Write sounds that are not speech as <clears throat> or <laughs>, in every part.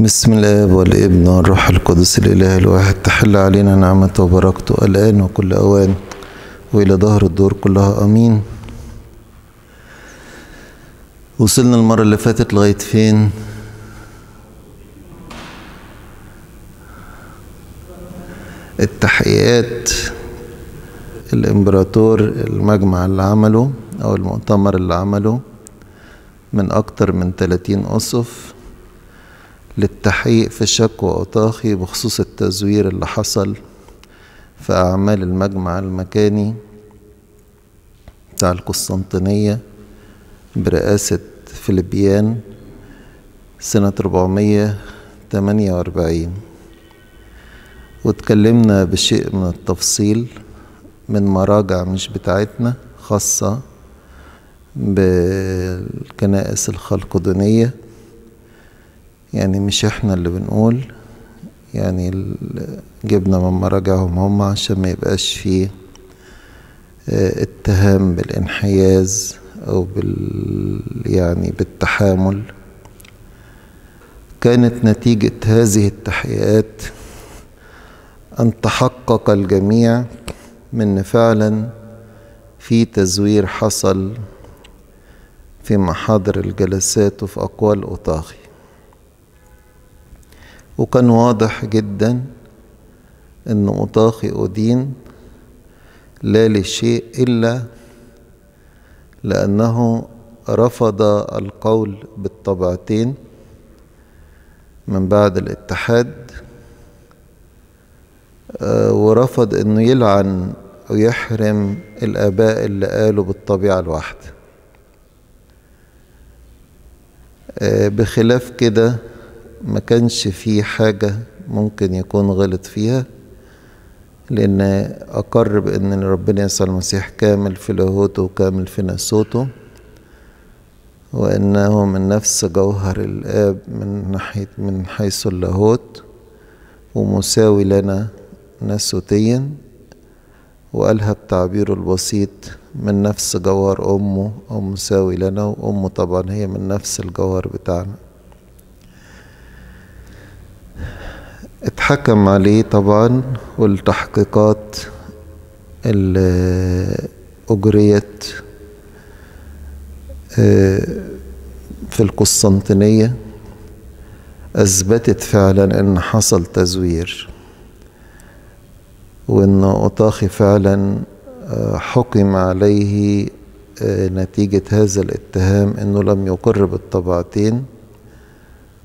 بسم الله والابن والروح القدس الاله الواحد تحل علينا نعمته وبركته الان وكل اوان والى ظهر الدور كلها امين وصلنا المره اللي فاتت لغايه فين التحقيقات الامبراطور المجمع اللي عمله او المؤتمر اللي عمله من اكتر من 30 اسف للتحقيق في شكوى أطاخي بخصوص التزوير اللي حصل في أعمال المجمع المكاني بتاع القسطنطينية برئاسة فلبيان سنة 448 واتكلمنا بشيء من التفصيل من مراجع مش بتاعتنا خاصة بالكنائس الخلقدونية يعني مش احنا اللي بنقول يعني جبنا من مراجعهم هم عشان ما يبقاش فيه آه، اتهام بالانحياز او بال يعني بالتحامل كانت نتيجة هذه التحقيقات أن تحقق الجميع من فعلا في تزوير حصل في محاضر الجلسات وفي أقوال أطاغي وكان واضح جدا ان مطاخي أدين لا لشيء إلا لأنه رفض القول بالطبعتين من بعد الاتحاد آه، ورفض انه يلعن ويحرم الآباء اللي قالوا بالطبيعة الواحدة آه، بخلاف كده ما كانش في حاجة ممكن يكون غلط فيها لأن أقر بأن ربنا يسوع المسيح كامل في لاهوته وكامل في ناسوته وأنه من نفس جوهر الآب من ناحية من حيث اللاهوت ومساوي لنا ناسوتيا وقالها بتعبيره البسيط من نفس جوهر أمه أو مساوي لنا وأمه طبعا هي من نفس الجوهر بتاعنا اتحكم عليه طبعا والتحقيقات اللي أجريت آه، في القسطنطينية أثبتت فعلا أن حصل تزوير وأن أطاخي فعلا آه، حكم عليه آه، نتيجة هذا الاتهام أنه لم يقر بالطبعتين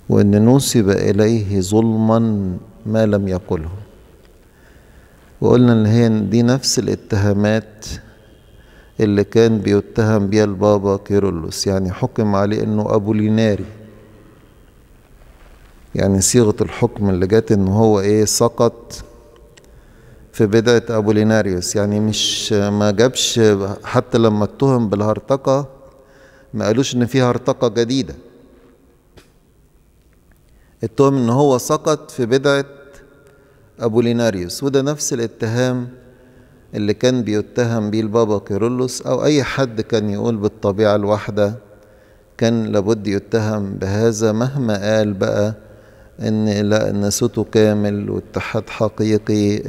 وان نسب اليه ظلما ما لم يقله وقلنا ان هي دي نفس الاتهامات اللي كان بيتهم بيها البابا كيرلس يعني حكم عليه انه ابو ليناري يعني صيغه الحكم اللي جت ان هو ايه سقط في بدعة أبو ليناريوس يعني مش ما جابش حتى لما اتهم بالهرطقة ما قالوش إن في هرطقة جديدة اتهم ان هو سقط في بدعة أبوليناريوس وده نفس الاتهام اللي كان بيتهم بيه البابا كيرلس أو أي حد كان يقول بالطبيعة الواحدة كان لابد يتهم بهذا مهما قال بقى إن لا إن صوته كامل واتحاد حقيقي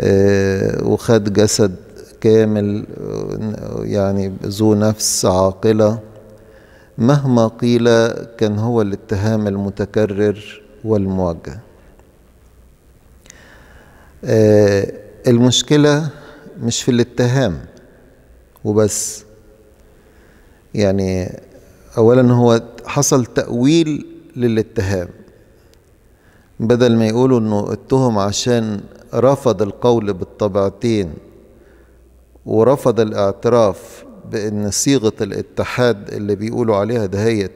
آه، وخد جسد كامل يعني ذو نفس عاقله مهما قيل كان هو الاتهام المتكرر والموجه آه، المشكلة مش في الاتهام وبس يعني أولا هو حصل تأويل للاتهام بدل ما يقولوا أنه اتهم عشان رفض القول بالطبعتين ورفض الاعتراف بأن صيغة الاتحاد اللي بيقولوا عليها دهيت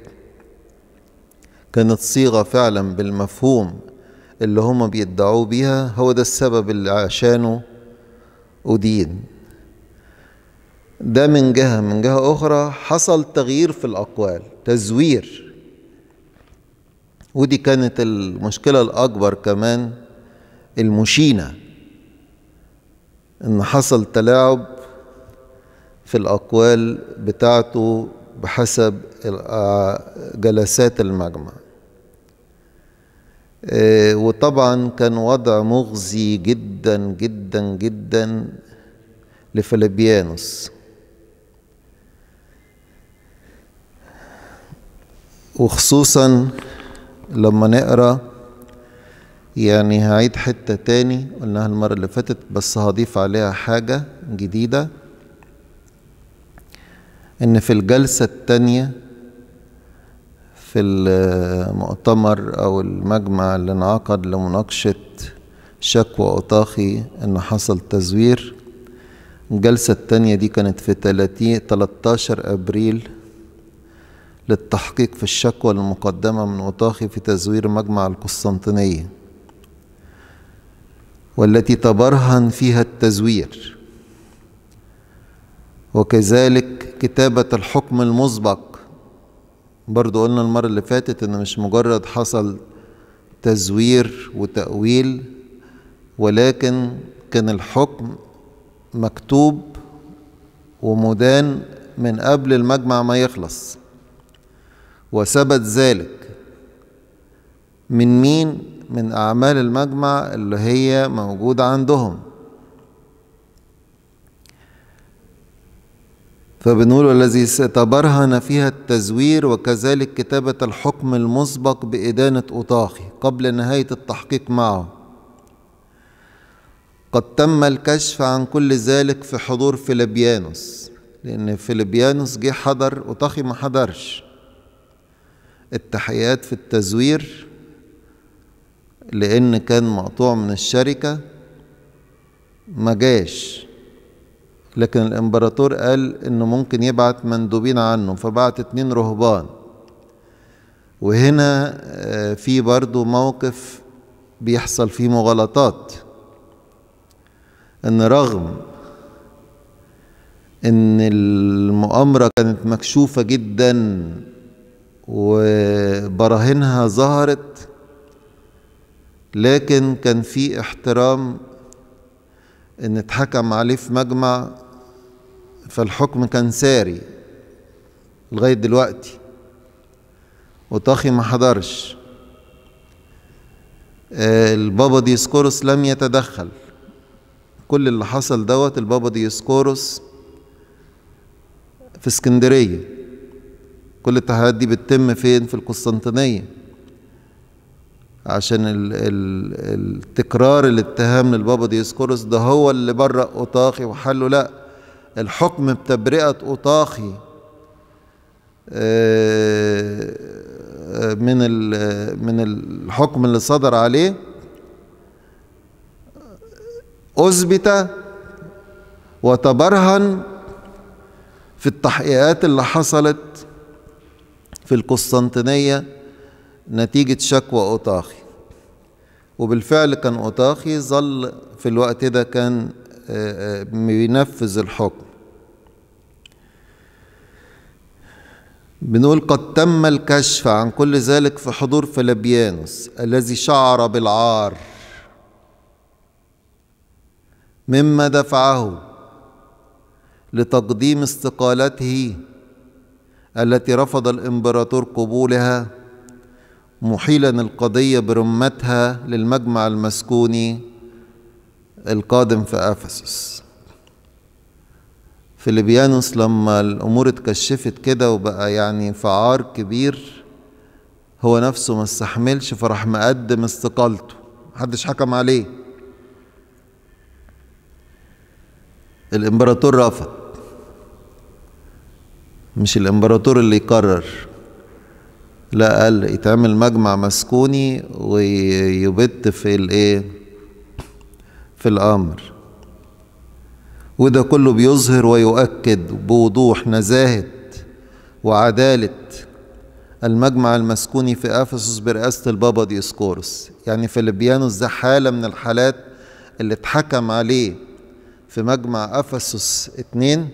كانت صيغة فعلا بالمفهوم اللي هما بيدعوه بيها هو ده السبب اللي عشانه أدين ده من جهة من جهة أخرى حصل تغيير في الأقوال تزوير ودي كانت المشكلة الأكبر كمان المشينة إن حصل تلاعب في الأقوال بتاعته بحسب آه، جلسات المجمع آه، وطبعا كان وضع مغزي جدا جدا جدا لفليبيانوس وخصوصا لما نقرا يعني هعيد حته تاني قلناها المره اللي فاتت بس هضيف عليها حاجه جديده ان في الجلسه الثانيه في المؤتمر او المجمع اللي انعقد لمناقشه شكوى أطاخي ان حصل تزوير الجلسة التانية دي كانت في 30 13 أبريل للتحقيق في الشكوى المقدمة من أطاخي في تزوير مجمع القسطنطينية والتي تبرهن فيها التزوير وكذلك كتابة الحكم المسبق برضو قلنا المرة اللي فاتت إن مش مجرد حصل تزوير وتأويل ولكن كان الحكم مكتوب ومدان من قبل المجمع ما يخلص وثبت ذلك من مين من أعمال المجمع اللي هي موجودة عندهم فبنقول الذي تبرهن فيها التزوير وكذلك كتابة الحكم المسبق بإدانة أطاخي قبل نهاية التحقيق معه قد تم الكشف عن كل ذلك في حضور فيليبيانوس لأن فيليبيانوس جه حضر أطاخي ما حضرش التحقيقات في التزوير لأن كان مقطوع من الشركة ما جاش لكن الامبراطور قال انه ممكن يبعت مندوبين عنه فبعت اتنين رهبان وهنا آه، في برضو موقف بيحصل فيه مغالطات ان رغم ان المؤامرة كانت مكشوفة جدا وبراهينها ظهرت لكن كان في احترام ان اتحكم عليه في مجمع فالحكم كان ساري لغاية دلوقتي وطاخي ما حضرش آه، البابا ديسكورس لم يتدخل كل اللي حصل دوت البابا ديسكورس في اسكندرية كل التحالات دي بتتم فين في القسطنطينية عشان ال ال التكرار الاتهام للبابا ديسكورس ده هو اللي برأ أوطاخي وحله لأ الحكم بتبرئة أطاخي آه، من من الحكم اللي صدر عليه أثبت وتبرهن في التحقيقات اللي حصلت في القسطنطينية نتيجة شكوى أوطاخي وبالفعل كان أوطاخي ظل في الوقت ده كان آه، آه، بينفذ الحكم بنقول قد تم الكشف عن كل ذلك في حضور فلبيانوس الذي شعر بالعار مما دفعه لتقديم استقالته التي رفض الامبراطور قبولها محيلا القضيه برمتها للمجمع المسكوني القادم في افسس فيليبيانوس لما الامور اتكشفت كده وبقى يعني في عار كبير هو نفسه ما استحملش فراح مقدم استقالته محدش حكم عليه الامبراطور رفض مش الامبراطور اللي يقرر لا قال يتعمل مجمع مسكوني ويبت في الايه في الامر وده كله بيظهر ويؤكد بوضوح نزاهة وعدالة المجمع المسكوني في أفسس برئاسة البابا ديسكورس يعني فيليبيانوس ده حالة من الحالات اللي اتحكم عليه في مجمع أفسس اتنين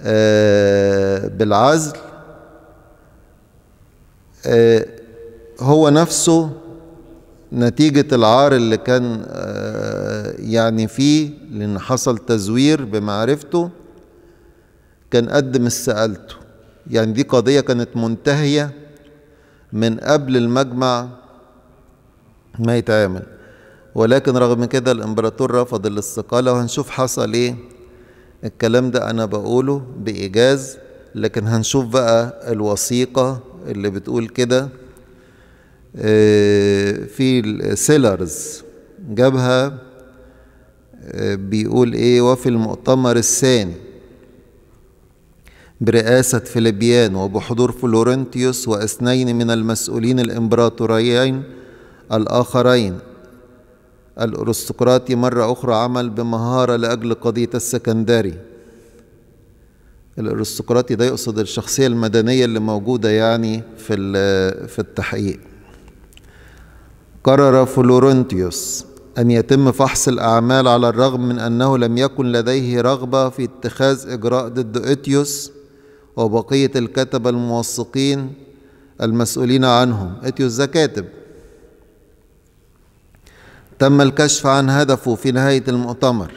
آه، بالعزل آه، هو نفسه نتيجة العار اللي كان آه، يعني فيه لأن حصل تزوير بمعرفته كان قد مش سألته يعني دي قضية كانت منتهية من قبل المجمع ما يتعامل ولكن رغم كده الإمبراطور رفض الاستقالة وهنشوف حصل إيه الكلام ده أنا بقوله بإيجاز لكن هنشوف بقى الوثيقة اللي بتقول كده آه، في السيلرز جابها آه، بيقول ايه وفي المؤتمر الثاني برئاسة فيليبيان وبحضور فلورنتيوس واثنين من المسؤولين الامبراطوريين الاخرين الارستقراطي مرة اخرى عمل بمهارة لاجل قضية السكندري الارستقراطي ده يقصد الشخصية المدنية اللي موجودة يعني في آه، في التحقيق قرر فلورنتيوس أن يتم فحص الأعمال على الرغم من أنه لم يكن لديه رغبة في اتخاذ إجراء ضد إتيوس وبقية الكتبة الموثقين المسؤولين عنهم إتيوس ذا كاتب تم الكشف عن هدفه في نهاية المؤتمر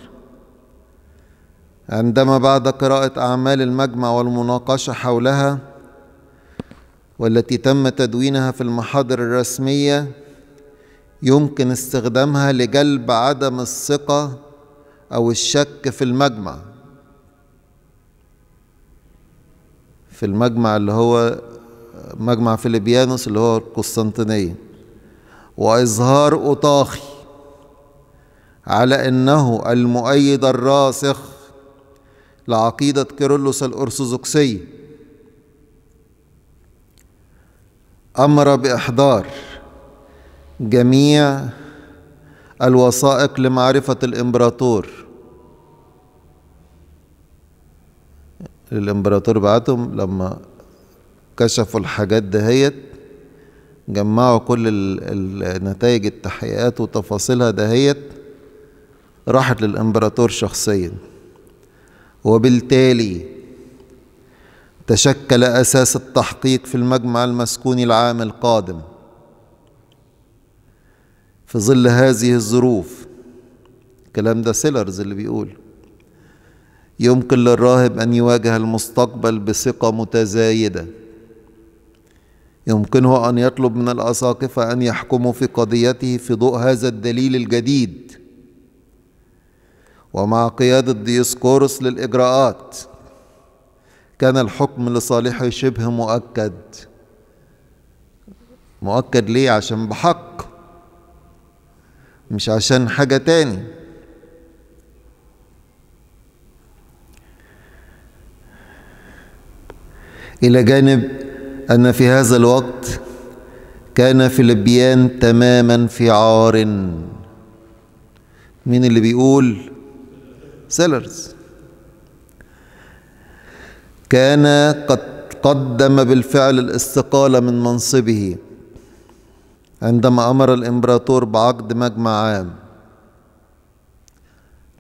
عندما بعد قراءة أعمال المجمع والمناقشة حولها والتي تم تدوينها في المحاضر الرسمية يمكن استخدامها لجلب عدم الثقة أو الشك في المجمع في المجمع اللي هو مجمع فيليبيانوس اللي هو القسطنطينية وإظهار أطاخي على أنه المؤيد الراسخ لعقيدة كيرلس الأرثوذكسية أمر بإحضار جميع الوثائق لمعرفة الإمبراطور الإمبراطور بعتهم لما كشفوا الحاجات دهيت جمعوا كل النتائج التحقيقات وتفاصيلها دهيت راحت للإمبراطور شخصيا وبالتالي تشكل أساس التحقيق في المجمع المسكوني العام القادم في ظل هذه الظروف الكلام ده سيلرز اللي بيقول يمكن للراهب أن يواجه المستقبل بثقة متزايدة يمكنه أن يطلب من الأساقفة أن يحكموا في قضيته في ضوء هذا الدليل الجديد ومع قيادة ديسكورس للإجراءات كان الحكم لصالحه شبه مؤكد مؤكد ليه عشان بحق مش عشان حاجة تاني إلى جانب أن في هذا الوقت كان فيلبيان تماما في عار مين اللي بيقول سيلرز كان قد قدم بالفعل الاستقالة من منصبه عندما أمر الإمبراطور بعقد مجمع عام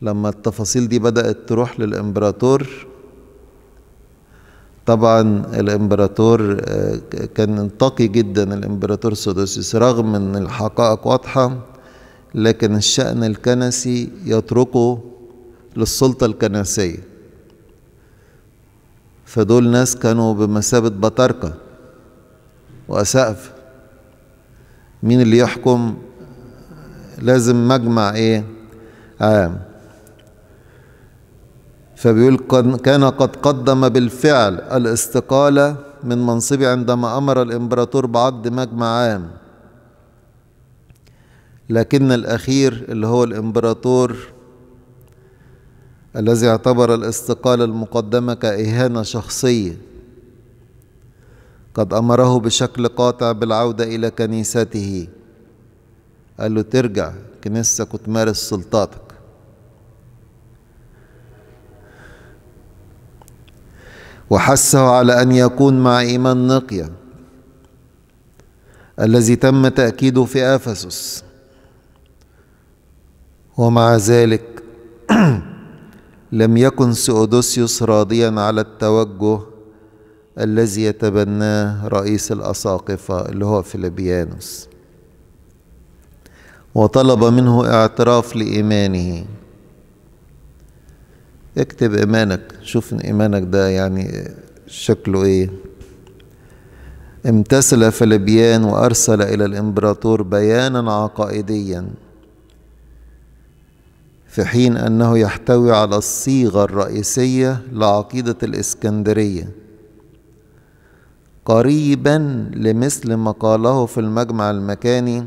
لما التفاصيل دي بدأت تروح للإمبراطور طبعا الإمبراطور آه، كان انتقي جدا الإمبراطور سودوسيس رغم أن الحقائق واضحة لكن الشأن الكنسي يتركه للسلطة الكنسية فدول ناس كانوا بمثابة بطاركة وأسقف مين اللي يحكم لازم مجمع ايه عام فبيقول كان قد قدم بالفعل الاستقالة من منصبه عندما أمر الإمبراطور بعقد مجمع عام لكن الأخير اللي هو الإمبراطور الذي اعتبر الاستقالة المقدمة كإهانة شخصية قد أمره بشكل قاطع بالعودة إلى كنيسته قال له ترجع كنيستك وتمارس سلطاتك وحثه على أن يكون مع إيمان نقيا الذي تم تأكيده في أفسس ومع ذلك <clears throat> لم يكن سؤدوسيوس راضيا على التوجه الذي يتبناه رئيس الأساقفة اللي هو فيليبيانوس وطلب منه اعتراف لإيمانه اكتب إيمانك شوف إيمانك ده يعني شكله إيه امتثل فلبيان وأرسل إلى الإمبراطور بيانا عقائديا في حين أنه يحتوي على الصيغة الرئيسية لعقيدة الإسكندرية قريبا لمثل ما قاله في المجمع المكاني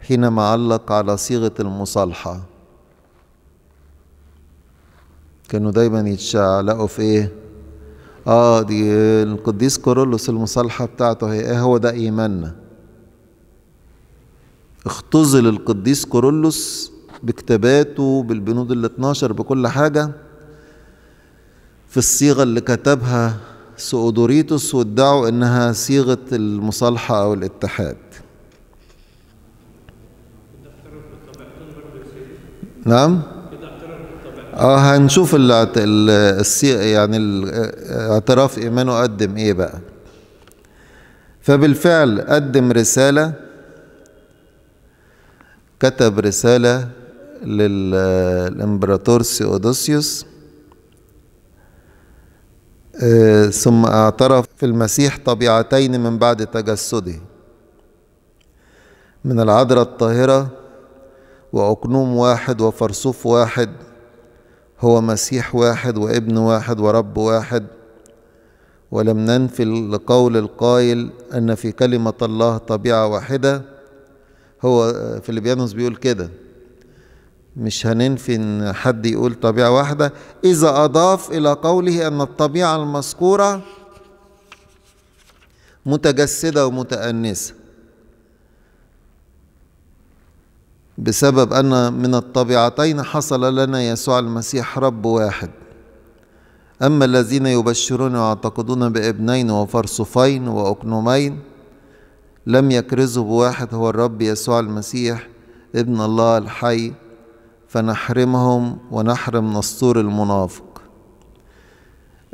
حينما علق على صيغة المصالحة كانوا دايما يتشعلقوا في ايه اه دي القديس كورولوس المصالحة بتاعته هي ايه هو ده ايماننا اختزل القديس كورولوس بكتاباته بالبنود ال 12 بكل حاجة في الصيغة اللي كتبها سؤدوريتوس وادعوا انها صيغه المصالحه او الاتحاد نعم اه هنشوف الصيغه يعني اعتراف ايمانه قدم ايه بقى فبالفعل قدم رساله كتب رساله للامبراطور سيودوسيوس آه، ثم اعترف في المسيح طبيعتين من بعد تجسده من العذراء الطاهرة وأقنوم واحد وفرصوف واحد هو مسيح واحد وابن واحد ورب واحد ولم ننفي لقول القائل أن في كلمة الله طبيعة واحدة هو آه، فيليبيانوس بيقول كده مش هننفي ان حد يقول طبيعه واحده اذا اضاف الى قوله ان الطبيعه المذكوره متجسده ومتانسه بسبب ان من الطبيعتين حصل لنا يسوع المسيح رب واحد اما الذين يبشرون ويعتقدون بابنين وفرصفين واقنومين لم يكرزوا بواحد هو الرب يسوع المسيح ابن الله الحي فنحرمهم ونحرم نسطور المنافق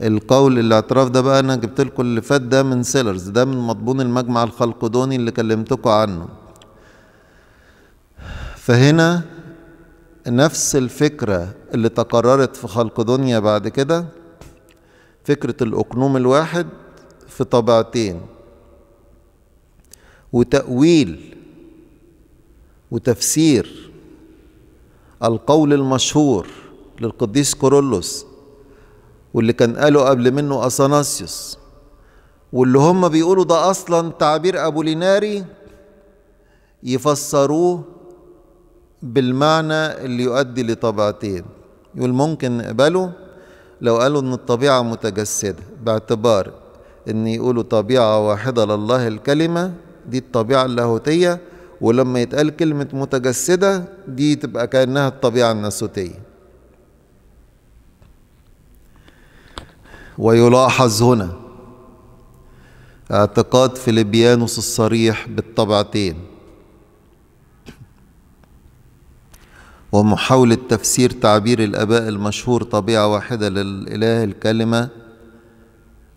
القول الاعتراف ده بقى انا جبت لكم اللي فات ده من سيلرز ده من مضمون المجمع الخلقدوني اللي كلمتكم عنه فهنا نفس الفكرة اللي تقررت في خلق دنيا بعد كده فكرة الأقنوم الواحد في طبعتين وتأويل وتفسير القول المشهور للقديس كورولوس واللي كان قاله قبل منه أثناسيوس واللي هم بيقولوا ده أصلا تعبير أبو ليناري يفسروه بالمعنى اللي يؤدي لطبيعتين يقول ممكن نقبله لو قالوا ان الطبيعة متجسدة باعتبار ان يقولوا طبيعة واحدة لله الكلمة دي الطبيعة اللاهوتية ولما يتقال كلمة متجسدة دي تبقى كأنها الطبيعة الناسوتية ويلاحظ هنا اعتقاد فيليبيانوس الصريح بالطبعتين ومحاولة تفسير تعبير الآباء المشهور طبيعة واحدة للإله الكلمة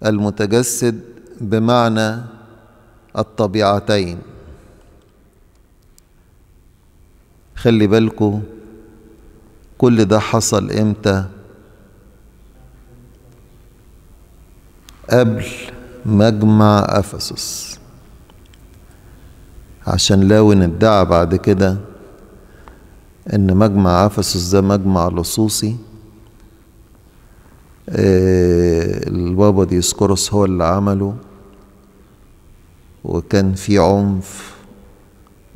المتجسد بمعنى الطبيعتين خلي بالكو كل ده حصل امتى قبل مجمع افسس عشان لو ندعى بعد كده ان مجمع افسس ده مجمع لصوصي آه، البابا ديسكورس هو اللي عمله وكان في عنف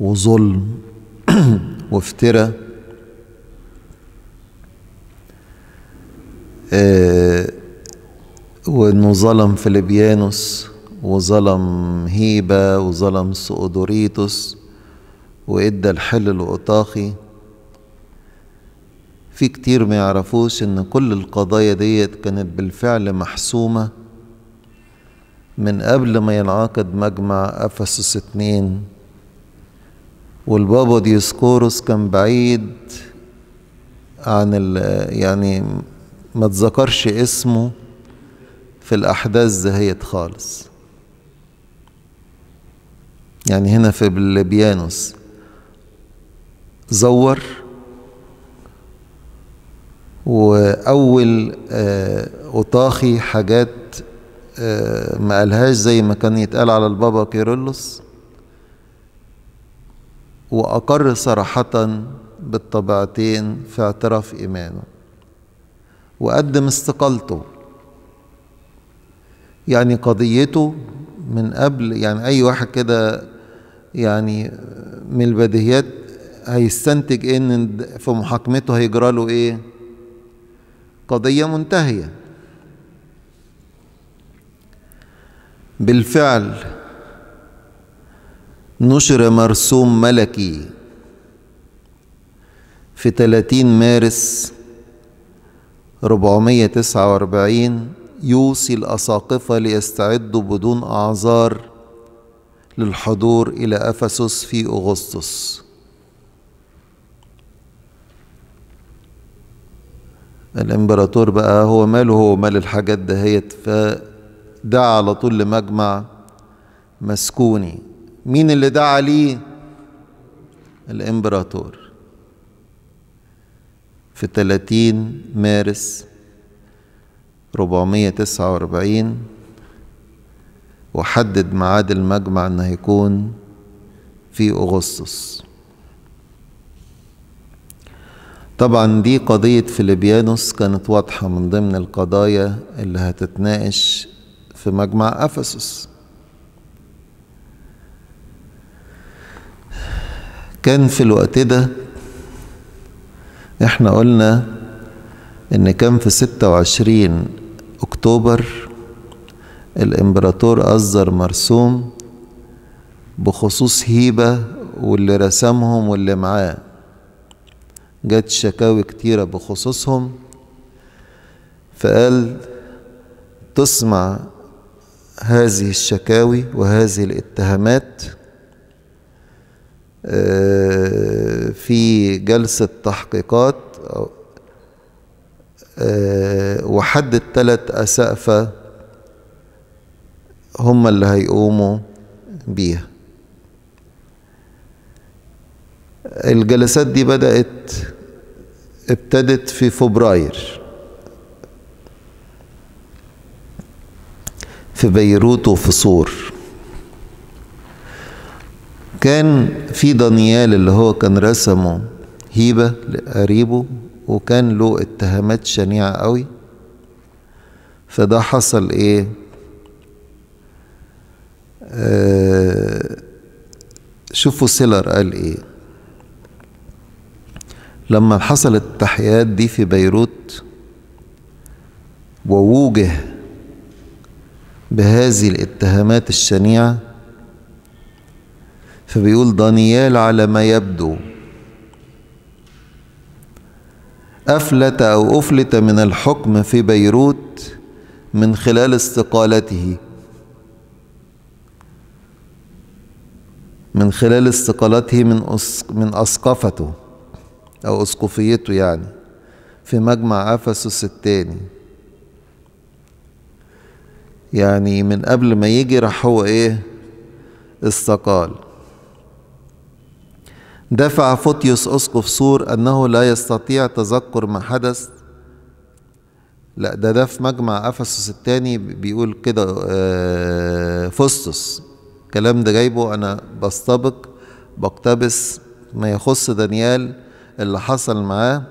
وظلم <clears throat> وافترى آه، وانه ظلم فيليبيانوس وظلم هيبة وظلم سؤدوريتوس وادى الحل لأطاخي في كتير ما يعرفوش ان كل القضايا ديت كانت بالفعل محسومة من قبل ما ينعقد مجمع أفسس اتنين والبابا ديسكوروس كان بعيد عن يعني ما تذكرش اسمه في الأحداث زهيت خالص يعني هنا في بلبيانوس زور وأول أطاخي آه، حاجات آه، ما قالهاش زي ما كان يتقال على البابا كيرلس وأقر صراحة بالطبيعتين في اعتراف إيمانه وقدم استقالته يعني قضيته من قبل يعني أي واحد كده يعني من البديهيات هيستنتج إيه إن في محاكمته هيجرى له إيه؟ قضية منتهية بالفعل نشر مرسوم ملكي في 30 مارس 449 يوصي الأساقفة ليستعدوا بدون أعذار للحضور إلى أفسس في أغسطس الإمبراطور بقى هو ماله هو مال الحاجات دهيت فدعا على طول لمجمع مسكوني مين اللي دعا ليه الامبراطور في 30 مارس 449 وحدد ميعاد المجمع انه هيكون في اغسطس طبعا دي قضية فيليبيانوس كانت واضحة من ضمن القضايا اللي هتتناقش في مجمع أفسس كان في الوقت ده احنا قلنا ان كان في ستة وعشرين اكتوبر الامبراطور اصدر مرسوم بخصوص هيبة واللي رسمهم واللي معاه جت شكاوي كتيرة بخصوصهم فقال تسمع هذه الشكاوي وهذه الاتهامات آه، في جلسة تحقيقات آه، وحد الثلاث أسقفة هم اللي هيقوموا بيها الجلسات دي بدأت ابتدت في فبراير في بيروت وفي صور كان في دانيال اللي هو كان رسمه هيبة لقريبه وكان له اتهامات شنيعة قوي فده حصل ايه آه شوفوا سيلر قال ايه لما حصلت التحيات دي في بيروت ووجه بهذه الاتهامات الشنيعه فبيقول دانيال على ما يبدو أفلت أو أفلت من الحكم في بيروت من خلال استقالته من خلال استقالته من من أسقفته أو أسقفيته يعني في مجمع أفسس الثاني يعني من قبل ما يجي راح هو إيه استقال دفع فوتيوس أسقف سور أنه لا يستطيع تذكر ما حدث لا ده ده في مجمع أفسس الثاني بيقول كده فوستوس آه، فستس الكلام ده جايبه أنا بستبق بقتبس ما يخص دانيال اللي حصل معاه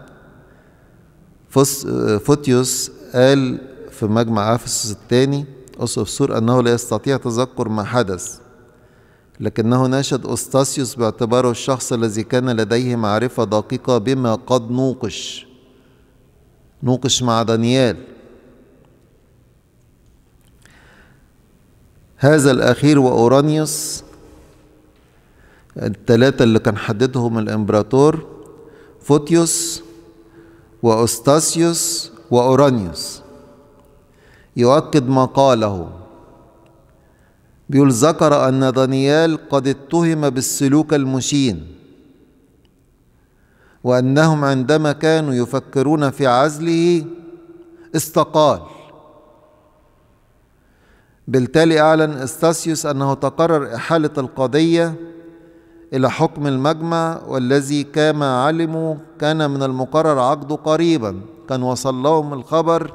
فوتيوس قال في مجمع أفسس الثاني أسقف سور أنه لا يستطيع تذكر ما حدث لكنه ناشد أوستاسيوس باعتباره الشخص الذي كان لديه معرفة دقيقة بما قد نوقش نوقش مع دانيال هذا الأخير وأورانيوس الثلاثة اللي كان حددهم الإمبراطور فوتيوس وأوستاسيوس وأورانيوس يؤكد ما قاله بيقول ذكر أن دانيال قد اتهم بالسلوك المشين وأنهم عندما كانوا يفكرون في عزله استقال بالتالي أعلن استاسيوس أنه تقرر إحالة القضية إلى حكم المجمع والذي كما علموا كان من المقرر عقده قريبا كان وصل لهم الخبر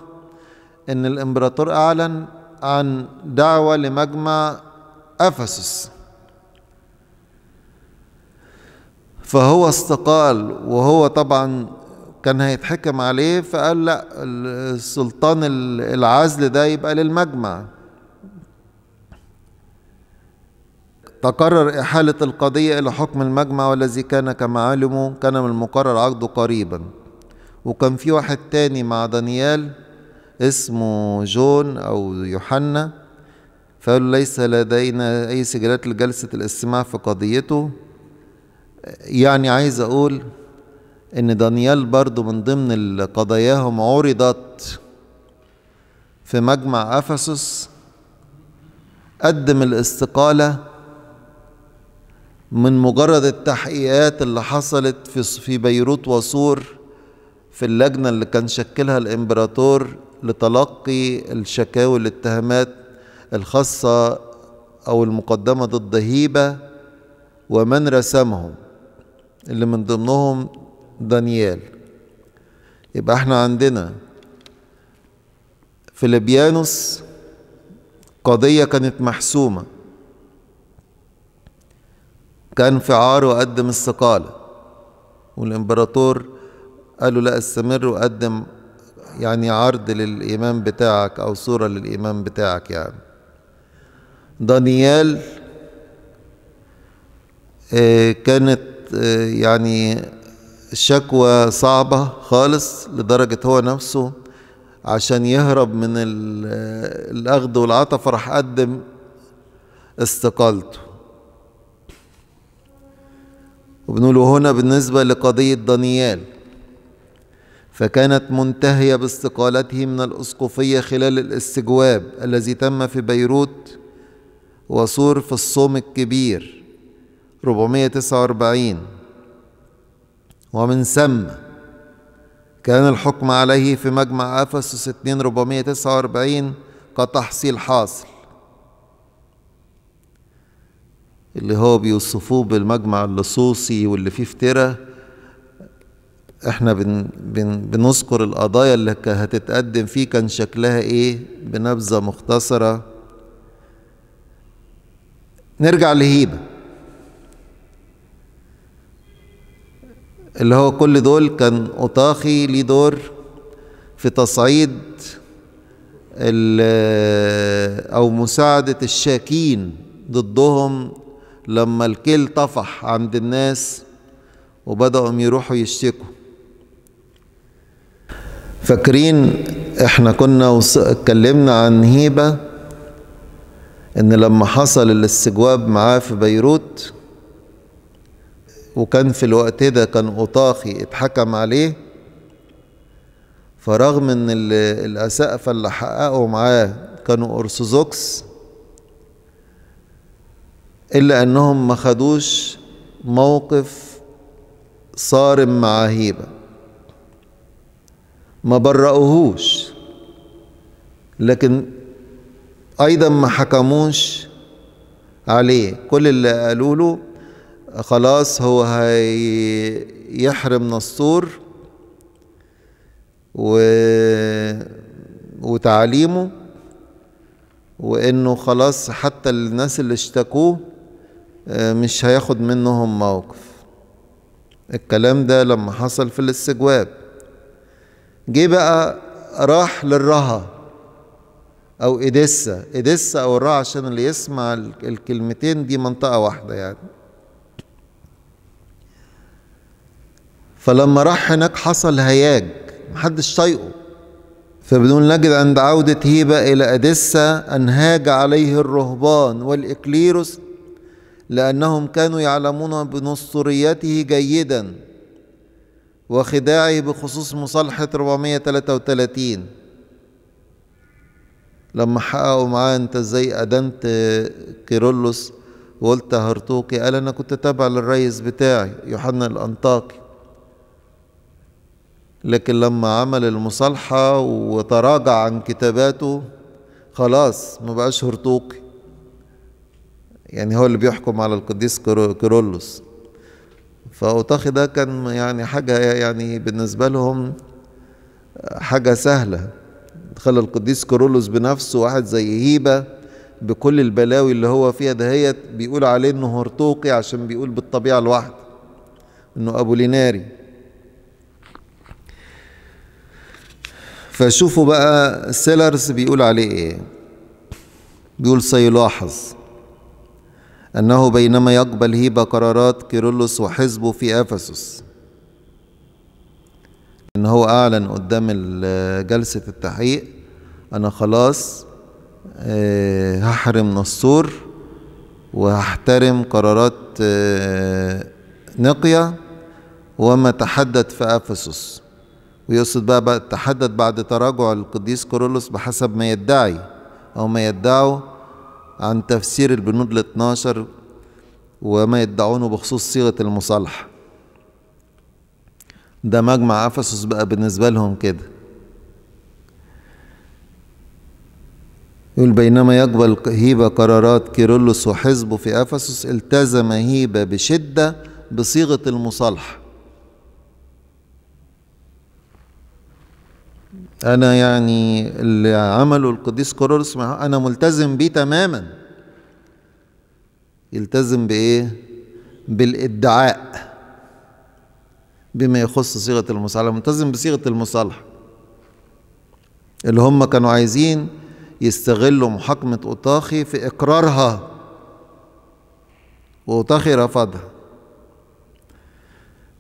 أن الإمبراطور أعلن عن دعوة لمجمع أفسس فهو استقال وهو طبعا كان هيتحكم عليه فقال لا السلطان العزل ده يبقى للمجمع تقرر إحالة القضية إلى حكم المجمع والذي كان كما علموا كان من المقرر عقده قريبا وكان في واحد تاني مع دانيال اسمه جون أو يوحنا فقالوا ليس لدينا أي سجلات لجلسة الاستماع في قضيته يعني عايز أقول إن دانيال برضو من ضمن قضاياهم عرضت في مجمع أفسس قدم الاستقالة من مجرد التحقيقات اللي حصلت في في بيروت وصور في اللجنة اللي كان شكلها الإمبراطور لتلقي الشكاوي والاتهامات الخاصة أو المقدمة ضد هيبة ومن رسمهم اللي من ضمنهم دانيال يبقى احنا عندنا فيليبيانوس قضية كانت محسومة كان في عار وقدم استقالة والإمبراطور قال له لا استمر وقدم يعني عرض للإمام بتاعك أو صورة للإمام بتاعك يعني دانيال آه، كانت آه، يعني شكوى صعبة خالص لدرجة هو نفسه عشان يهرب من آه، الأخذ والعطف راح قدم استقالته وبنقول هنا بالنسبة لقضية دانيال فكانت منتهية باستقالته من الأسقفية خلال الاستجواب الذي تم في بيروت وصور في الصوم الكبير 449 ومن ثم كان الحكم عليه في مجمع أفسس 2 449 كتحصيل حاصل اللي هو بيوصفوه بالمجمع اللصوصي واللي فيه فترة احنا بن بن بنذكر القضايا اللي هتتقدم فيه كان شكلها ايه بنبذة مختصرة نرجع لهيبة اللي هو كل دول كان أطاخي ليه دور في تصعيد أو مساعدة الشاكين ضدهم لما الكيل طفح عند الناس وبدأوا يروحوا يشتكوا فاكرين احنا كنا اتكلمنا عن هيبة ان لما حصل الاستجواب معاه في بيروت وكان في الوقت ده كان أطاخي اتحكم عليه فرغم ان الأسقفة اللي حققوا معاه كانوا أرثوذكس إلا أنهم ما خدوش موقف صارم مع هيبة ما برأوهوش لكن ايضا ما حكموش عليه كل اللي قالوا له خلاص هو هيحرم نسطور و... وتعليمه وانه خلاص حتى الناس اللي اشتكوه آه، مش هياخد منهم موقف الكلام ده لما حصل في الاستجواب جه بقى راح للرهه او اديسا اديسا او الراء عشان اللي يسمع الكلمتين دي منطقه واحده يعني فلما راح هناك حصل هياج محدش طايقه فبنقول نجد عند عودة هيبة إلى أديسا أنهاج عليه الرهبان والإكليروس لأنهم كانوا يعلمون بنصريته جيدا وخداعه بخصوص مصالحة 433 لما حققوا معاه انت ازاي ادنت كيرلس وقلت هرطوقي قال انا كنت تابع للريس بتاعي يوحنا الانطاكي لكن لما عمل المصالحة وتراجع عن كتاباته خلاص ما بقاش هرطوقي يعني هو اللي بيحكم على القديس كيرلس فأوتاخي ده كان يعني حاجة يعني بالنسبة لهم حاجة سهلة تخلى القديس كيرلس بنفسه واحد زي هيبة بكل البلاوي اللي هو فيها دهيت بيقول عليه انه هرطوقي عشان بيقول بالطبيعة الواحد انه ابو ليناري فشوفوا بقى سيلرز بيقول عليه ايه بيقول سيلاحظ أنه بينما يقبل هيبة قرارات كيرلس وحزبه في أفسس ان هو اعلن قدام جلسه التحقيق انا خلاص آه، هحرم نصور وهحترم قرارات آه، نقية وما تحدث في أفسس ويقصد بقى, بقى تحدث بعد تراجع القديس كورولوس بحسب ما يدعي أو ما يدعوا عن تفسير البنود ال 12 وما يدعونه بخصوص صيغة المصالحة ده مجمع افسس بقى بالنسبه لهم كده يقول بينما يقبل هيبة قرارات كيرلس وحزبه في أفسس التزم هيبة بشدة بصيغة المصالحة أنا يعني اللي عمله القديس كيرلس أنا ملتزم بيه تماما يلتزم بإيه؟ بالادعاء بما يخص صيغة المصالحة ملتزم بصيغة المصالحة اللي هم كانوا عايزين يستغلوا محاكمة أوطاخي في إقرارها وأوطاخي رفضها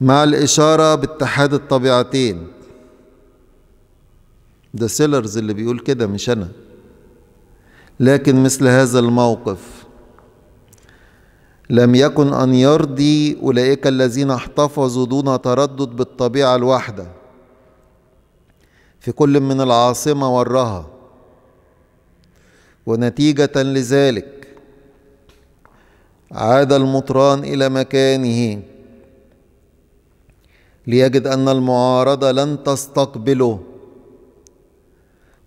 مع الإشارة باتحاد الطبيعتين ده سيلرز اللي بيقول كده مش أنا لكن مثل هذا الموقف لم يكن أن يرضي أولئك الذين احتفظوا دون تردد بالطبيعة الواحدة في كل من العاصمة والرها ونتيجة لذلك عاد المطران إلى مكانه ليجد أن المعارضة لن تستقبله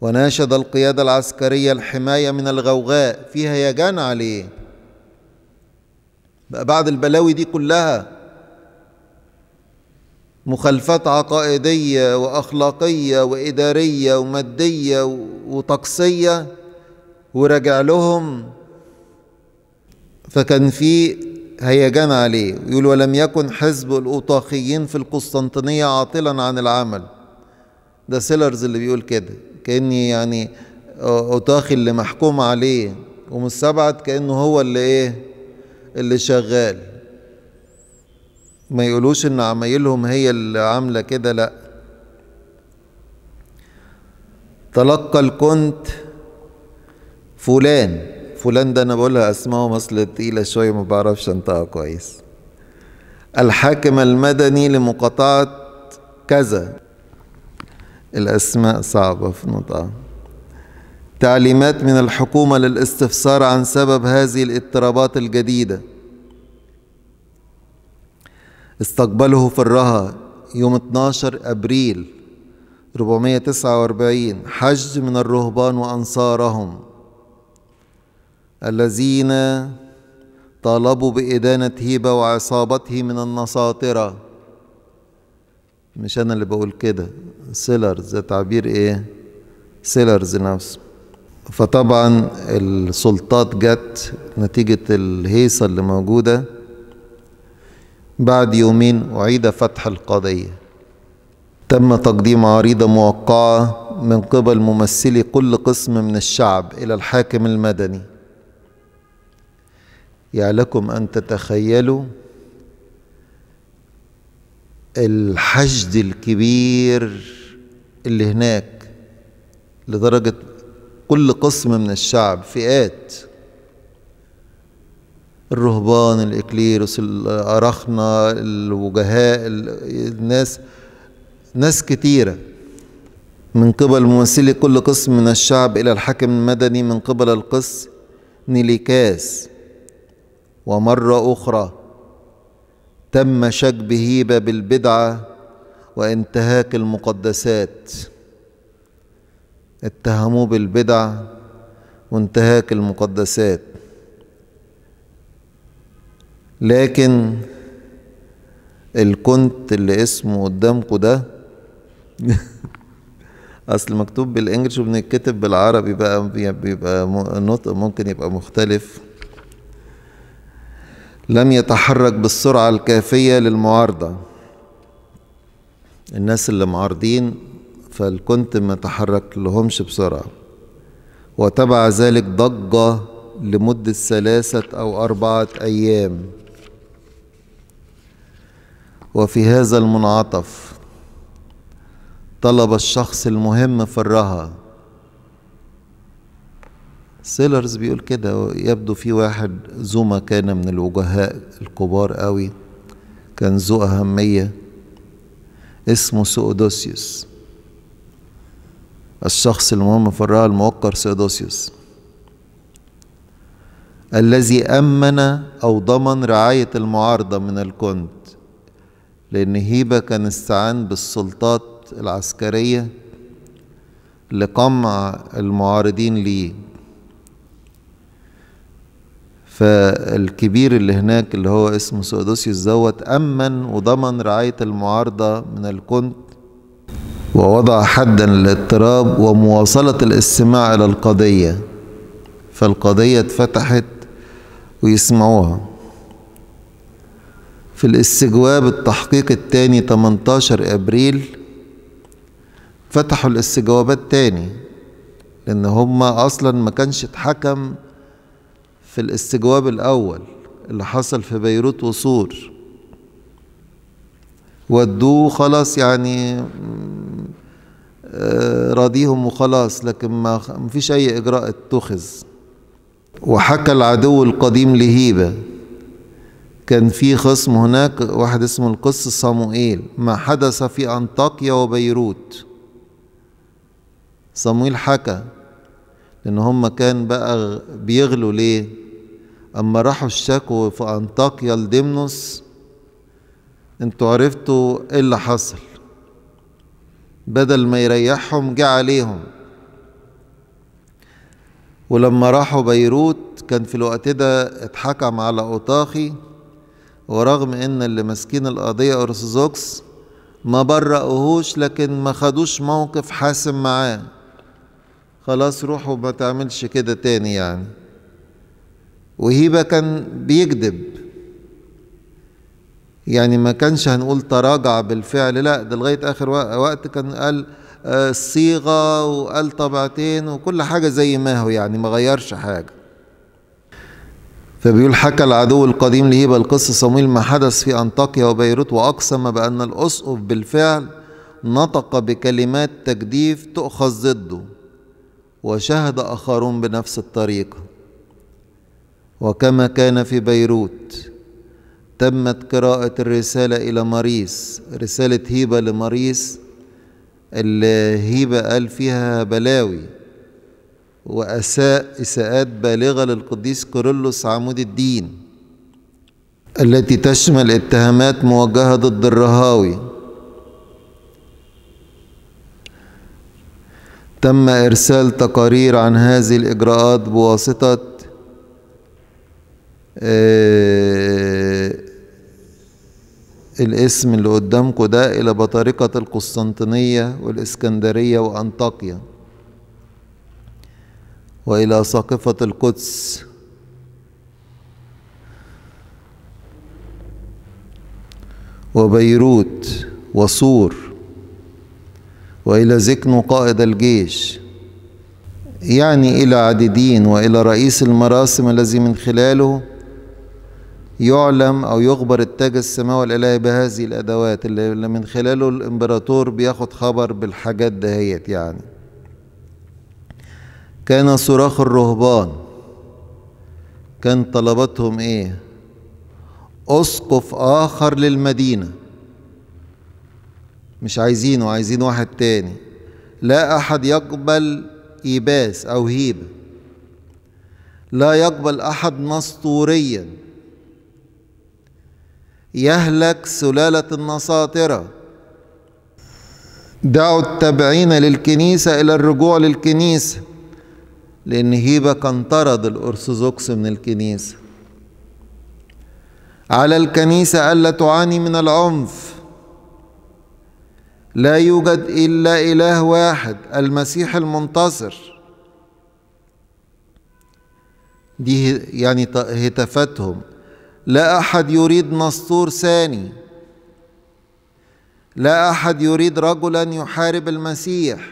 وناشد القيادة العسكرية الحماية من الغوغاء فيها يجان عليه بعد البلاوي دي كلها مخالفات عقائدية وأخلاقية وإدارية ومادية وطقسية ورجع لهم فكان في هيجان عليه يقول ولم يكن حزب الأوطاخيين في القسطنطينية عاطلا عن العمل ده سيلرز اللي بيقول كده كأني يعني أوطاخي اللي محكوم عليه ومستبعد كأنه هو اللي إيه اللي شغال ما يقولوش ان عمايلهم هي اللي عامله كده لا تلقى الكنت فلان فلان ده انا بقولها اسمائه مصل تقيله شويه ما بعرفش انطقها كويس الحاكم المدني لمقاطعه كذا الاسماء صعبه في نطقها تعليمات من الحكومة للاستفسار عن سبب هذه الاضطرابات الجديدة استقبله في الرها يوم 12 أبريل 449 حج من الرهبان وأنصارهم الذين طالبوا بإدانة هيبة وعصابته من النصاطرة مش أنا اللي بقول كده سيلرز ده تعبير إيه سيلرز نفسه فطبعا السلطات جت نتيجة الهيصة اللي موجودة بعد يومين أعيد فتح القضية تم تقديم عريضة موقعة من قبل ممثلي كل قسم من الشعب إلى الحاكم المدني يا لكم أن تتخيلوا الحشد الكبير اللي هناك لدرجة كل قسم من الشعب فئات الرهبان الإكليروس الارخنا الوجهاء الناس ناس كتيرة من قبل ممثلي كل قسم من الشعب إلى الحاكم المدني من قبل القس نيليكاس ومرة أخرى تم شجب هيبة بالبدعة وانتهاك المقدسات اتهموه بالبدع وانتهاك المقدسات لكن الكنت اللي اسمه قدامكم ده <laughs> اصل مكتوب بالانجلش وبنتكتب بالعربي بقى بيبقى نطق ممكن يبقى مختلف لم يتحرك بالسرعة الكافية للمعارضة الناس اللي معارضين فكنت ما تحرك لهمش بسرعة وتبع ذلك ضجة لمدة ثلاثة أو أربعة أيام وفي هذا المنعطف طلب الشخص المهم فرها سيلرز بيقول كده يبدو في واحد زوما كان من الوجهاء الكبار قوي كان ذو أهمية اسمه سؤدوسيوس الشخص المهم في الرأي الموقر سيدوسيوس الذي أمن أو ضمن رعاية المعارضة من الكونت لأن هيبة كان استعان بالسلطات العسكرية لقمع المعارضين ليه فالكبير اللي هناك اللي هو اسمه سودوسيوس دوت أمن وضمن رعاية المعارضة من الكونت ووضع حدا للاضطراب ومواصلة الاستماع إلى القضية فالقضية اتفتحت ويسمعوها في الاستجواب التحقيق التاني 18 أبريل فتحوا الاستجوابات تاني لأن هما أصلا ما كانش اتحكم في الاستجواب الأول اللي حصل في بيروت وصور ودوه خلاص يعني آه، راضيهم وخلاص لكن ما فيش أي إجراء اتخذ وحكى العدو القديم لهيبة كان في خصم هناك واحد اسمه القس صموئيل ما حدث في أنطاكيا وبيروت صموئيل حكى لأن هم كان بقى بيغلوا ليه أما راحوا اشتكوا في أنطاكيا لدمنوس انتوا عرفتوا ايه اللي حصل بدل ما يريحهم جه عليهم ولما راحوا بيروت كان في الوقت ده اتحكم على أوطاخي ورغم ان اللي ماسكين القضية أرثوذكس ما برقوهوش لكن ما خدوش موقف حاسم معاه خلاص روحوا ما تعملش كده تاني يعني وهيبة كان بيكذب يعني ما كانش هنقول تراجع بالفعل لا ده لغايه اخر وقت كان قال الصيغه آه، وقال طبعتين وكل حاجه زي ما هو يعني ما غيرش حاجه فبيقول حكى العدو القديم لهيبة القصة صمويل ما حدث في أنطاكيا وبيروت وأقسم بأن الأسقف بالفعل نطق بكلمات تجديف تؤخذ ضده وشهد آخرون بنفس الطريقة وكما كان في بيروت تمت قراءة الرسالة إلى مريس رسالة هيبة لمريس اللي هيبة قال فيها بلاوي وأساء إساءات بالغة للقديس كورولوس عمود الدين التي تشمل اتهامات موجهة ضد الرهاوي تم إرسال تقارير عن هذه الإجراءات بواسطة آه، الاسم اللي قدامكم ده إلى بطارقة القسطنطينية والإسكندرية وأنطاكيا وإلى ساقفة القدس وبيروت وصور وإلى ذكن قائد الجيش يعني إلى عديدين وإلى رئيس المراسم الذي من خلاله يعلم أو يخبر التاج السماوي الإلهي بهذه الأدوات اللي من خلاله الإمبراطور بياخد خبر بالحاجات دهيت يعني كان صراخ الرهبان كان طلبتهم إيه أسقف آخر للمدينة مش عايزينه عايزين واحد تاني لا أحد يقبل إيباس أو هيبة لا يقبل أحد نسطوريا يهلك سلالة النصاطرة دعوا التابعين للكنيسة إلى الرجوع للكنيسة لأن هيبة كان طرد الأرثوذكس من الكنيسة على الكنيسة ألا تعاني من العنف لا يوجد إلا إله واحد المسيح المنتصر دي يعني هتافاتهم لا أحد يريد نسطور ثاني لا أحد يريد رجلا يحارب المسيح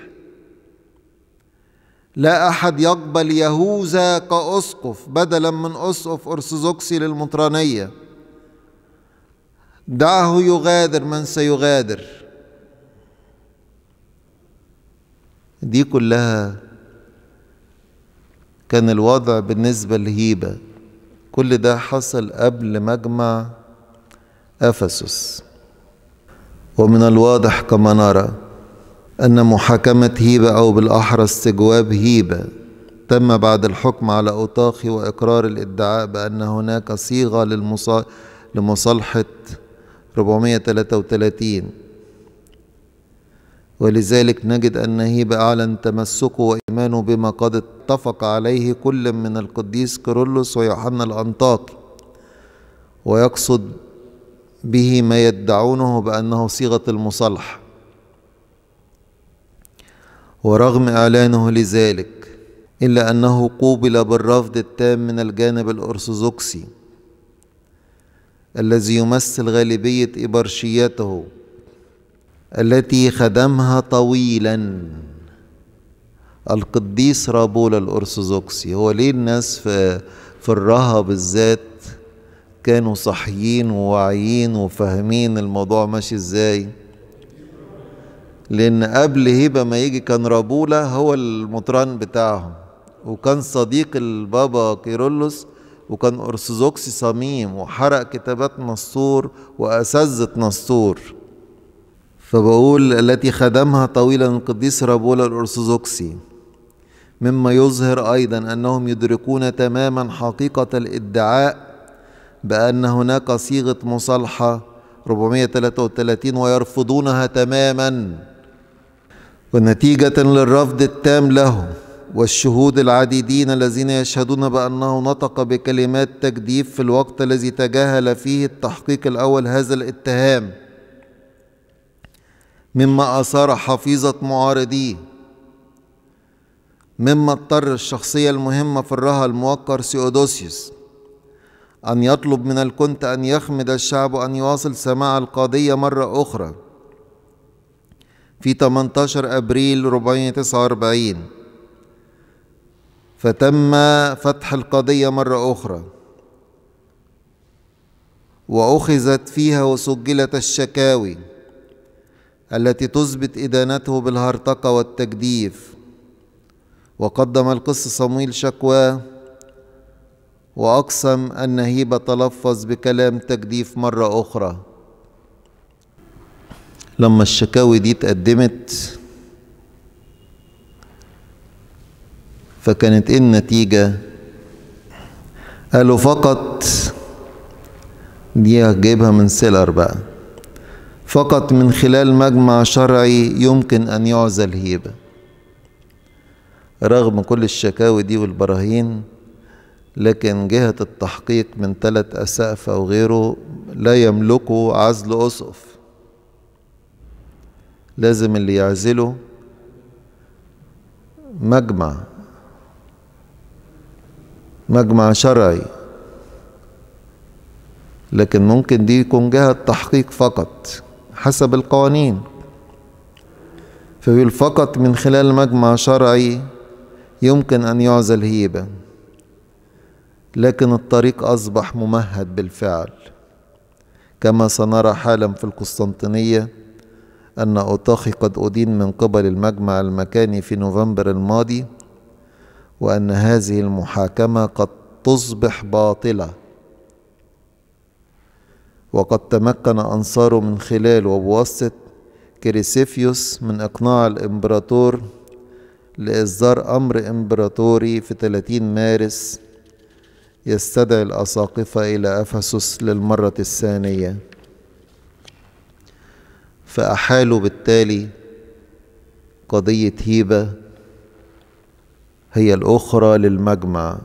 لا أحد يقبل يهوذا كأسقف بدلا من أسقف أرثوذكسي للمطرانية دعه يغادر من سيغادر دي كلها كان الوضع بالنسبة لهيبة كل ده حصل قبل مجمع افسس ومن الواضح كما نرى ان محاكمه هيبه او بالاحرى استجواب هيبه تم بعد الحكم على أوطاخي وإقرار الادعاء بأن هناك صيغة لمصالحة 433 ولذلك نجد أن هيب أعلن تمسكه وإيمانه بما قد اتفق عليه كل من القديس كيرلس ويوحنا الأنطاكي ويقصد به ما يدعونه بأنه صيغة المصالحة ورغم إعلانه لذلك إلا أنه قوبل بالرفض التام من الجانب الأرثوذكسي الذي يمثل غالبية إبرشيته التي خدمها طويلا القديس رابولا الأرثوذكسي هو ليه الناس في, في الرها بالذات كانوا صحيين وواعيين وفاهمين الموضوع ماشي ازاي لأن قبل هبة ما يجي كان رابولا هو المطران بتاعهم وكان صديق البابا كيرلس وكان أرثوذكسي صميم وحرق كتابات نسطور وأساتذة نسطور فبقول التي خدمها طويلا القديس رابولا الأرثوذكسي مما يظهر أيضا أنهم يدركون تماما حقيقة الادعاء بأن هناك صيغة مصالحة 433 ويرفضونها تماما ونتيجة للرفض التام له والشهود العديدين الذين يشهدون بأنه نطق بكلمات تجديف في الوقت الذي تجاهل فيه التحقيق الأول هذا الاتهام مما اثار حفيظه معارضيه مما اضطر الشخصيه المهمه في الرها الموقر سيودوسيوس ان يطلب من الكنت ان يخمد الشعب ان يواصل سماع القضيه مره اخرى في 18 ابريل 449 فتم فتح القضيه مره اخرى واخذت فيها وسجلت الشكاوي التي تثبت إدانته بالهرطقة والتجديف وقدم القس صمويل شكواه وأقسم أن هيبة تلفظ بكلام تجديف مرة أخرى لما الشكاوي دي اتقدمت فكانت ايه النتيجة قالوا فقط دي هجيبها من سيلر بقى فقط من خلال مجمع شرعي يمكن أن يعزل هيبة رغم كل الشكاوي دي والبراهين لكن جهة التحقيق من ثلاث أسقف أو غيره لا يملكوا عزل أسقف لازم اللي يعزله مجمع مجمع شرعي لكن ممكن دي يكون جهة تحقيق فقط حسب القوانين فيقول فقط من خلال مجمع شرعي يمكن أن يعزى الهيبة لكن الطريق أصبح ممهد بالفعل كما سنرى حالا في القسطنطينية أن أوتاخي قد أدين من قبل المجمع المكاني في نوفمبر الماضي وأن هذه المحاكمة قد تصبح باطلة وقد تمكن أنصاره من خلال وبواسطة كريسيفيوس من إقناع الإمبراطور لإصدار أمر إمبراطوري في 30 مارس يستدعي الأساقفة إلى أفسس للمرة الثانية فأحالوا بالتالي قضية هيبة هي الأخرى للمجمع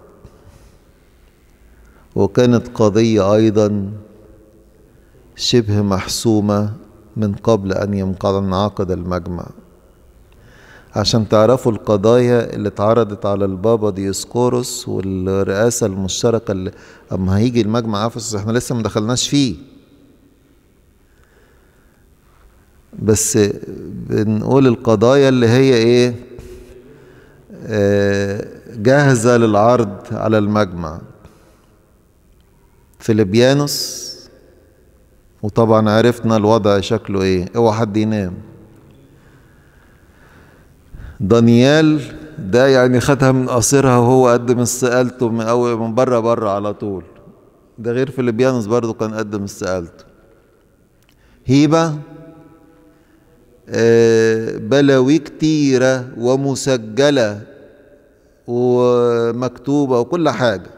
وكانت قضية أيضا شبه محسومة من قبل أن ينعقد المجمع عشان تعرفوا القضايا اللي اتعرضت على البابا ديسكوروس والرئاسة المشتركة اللي أما هيجي المجمع أفسس احنا لسه ما دخلناش فيه بس بنقول القضايا اللي هي ايه آه، جاهزة للعرض على المجمع فيليبيانوس وطبعا عرفنا الوضع شكله ايه اوعى حد ينام دانيال ده يعني خدها من قصرها وهو قدم استقالته من أو من بره بره على طول ده غير فيليبيانوس برضه كان قدم استقالته هيبة آه، بلاوي كتيرة ومسجلة ومكتوبة وكل حاجة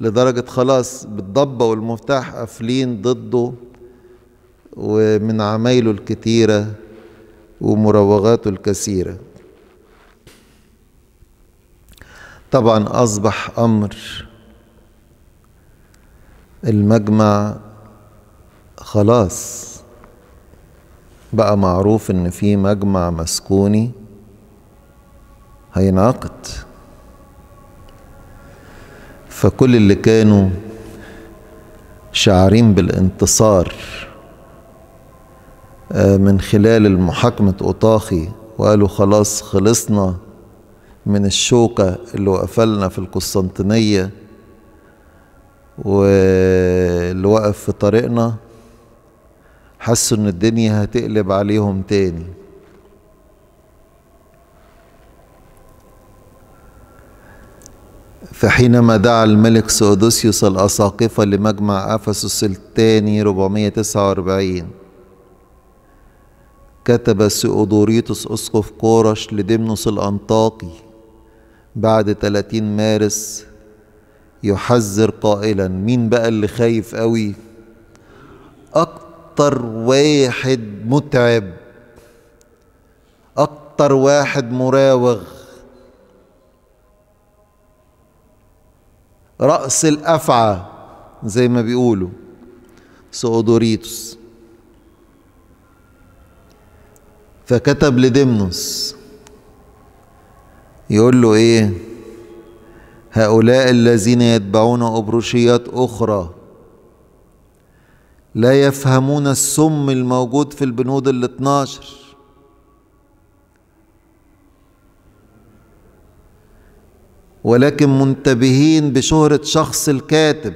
لدرجة خلاص بالضبة والمفتاح قافلين ضده ومن عمايله الكتيرة ومراوغاته الكثيرة طبعا أصبح أمر المجمع خلاص بقى معروف إن في مجمع مسكوني هينعقد فكل اللي كانوا شاعرين بالانتصار آه، من خلال المحاكمة أوطاخي وقالوا خلاص خلصنا من الشوكة اللي وقفلنا في القسطنطينية واللي وقف في طريقنا حسوا ان الدنيا هتقلب عليهم تاني فحينما دعا الملك سودوسيوس الأساقفة لمجمع أفسس الثاني 449 كتب سيودوريتوس أسقف كورش لدمنوس الأنطاكي بعد 30 مارس يحذر قائلا مين بقى اللي خايف قوي أكتر واحد متعب أكتر واحد مراوغ رأس الأفعى زي ما بيقولوا سؤدوريتوس فكتب لدمنوس يقول له ايه هؤلاء الذين يتبعون أبروشيات أخرى لا يفهمون السم الموجود في البنود 12 ولكن منتبهين بشهرة شخص الكاتب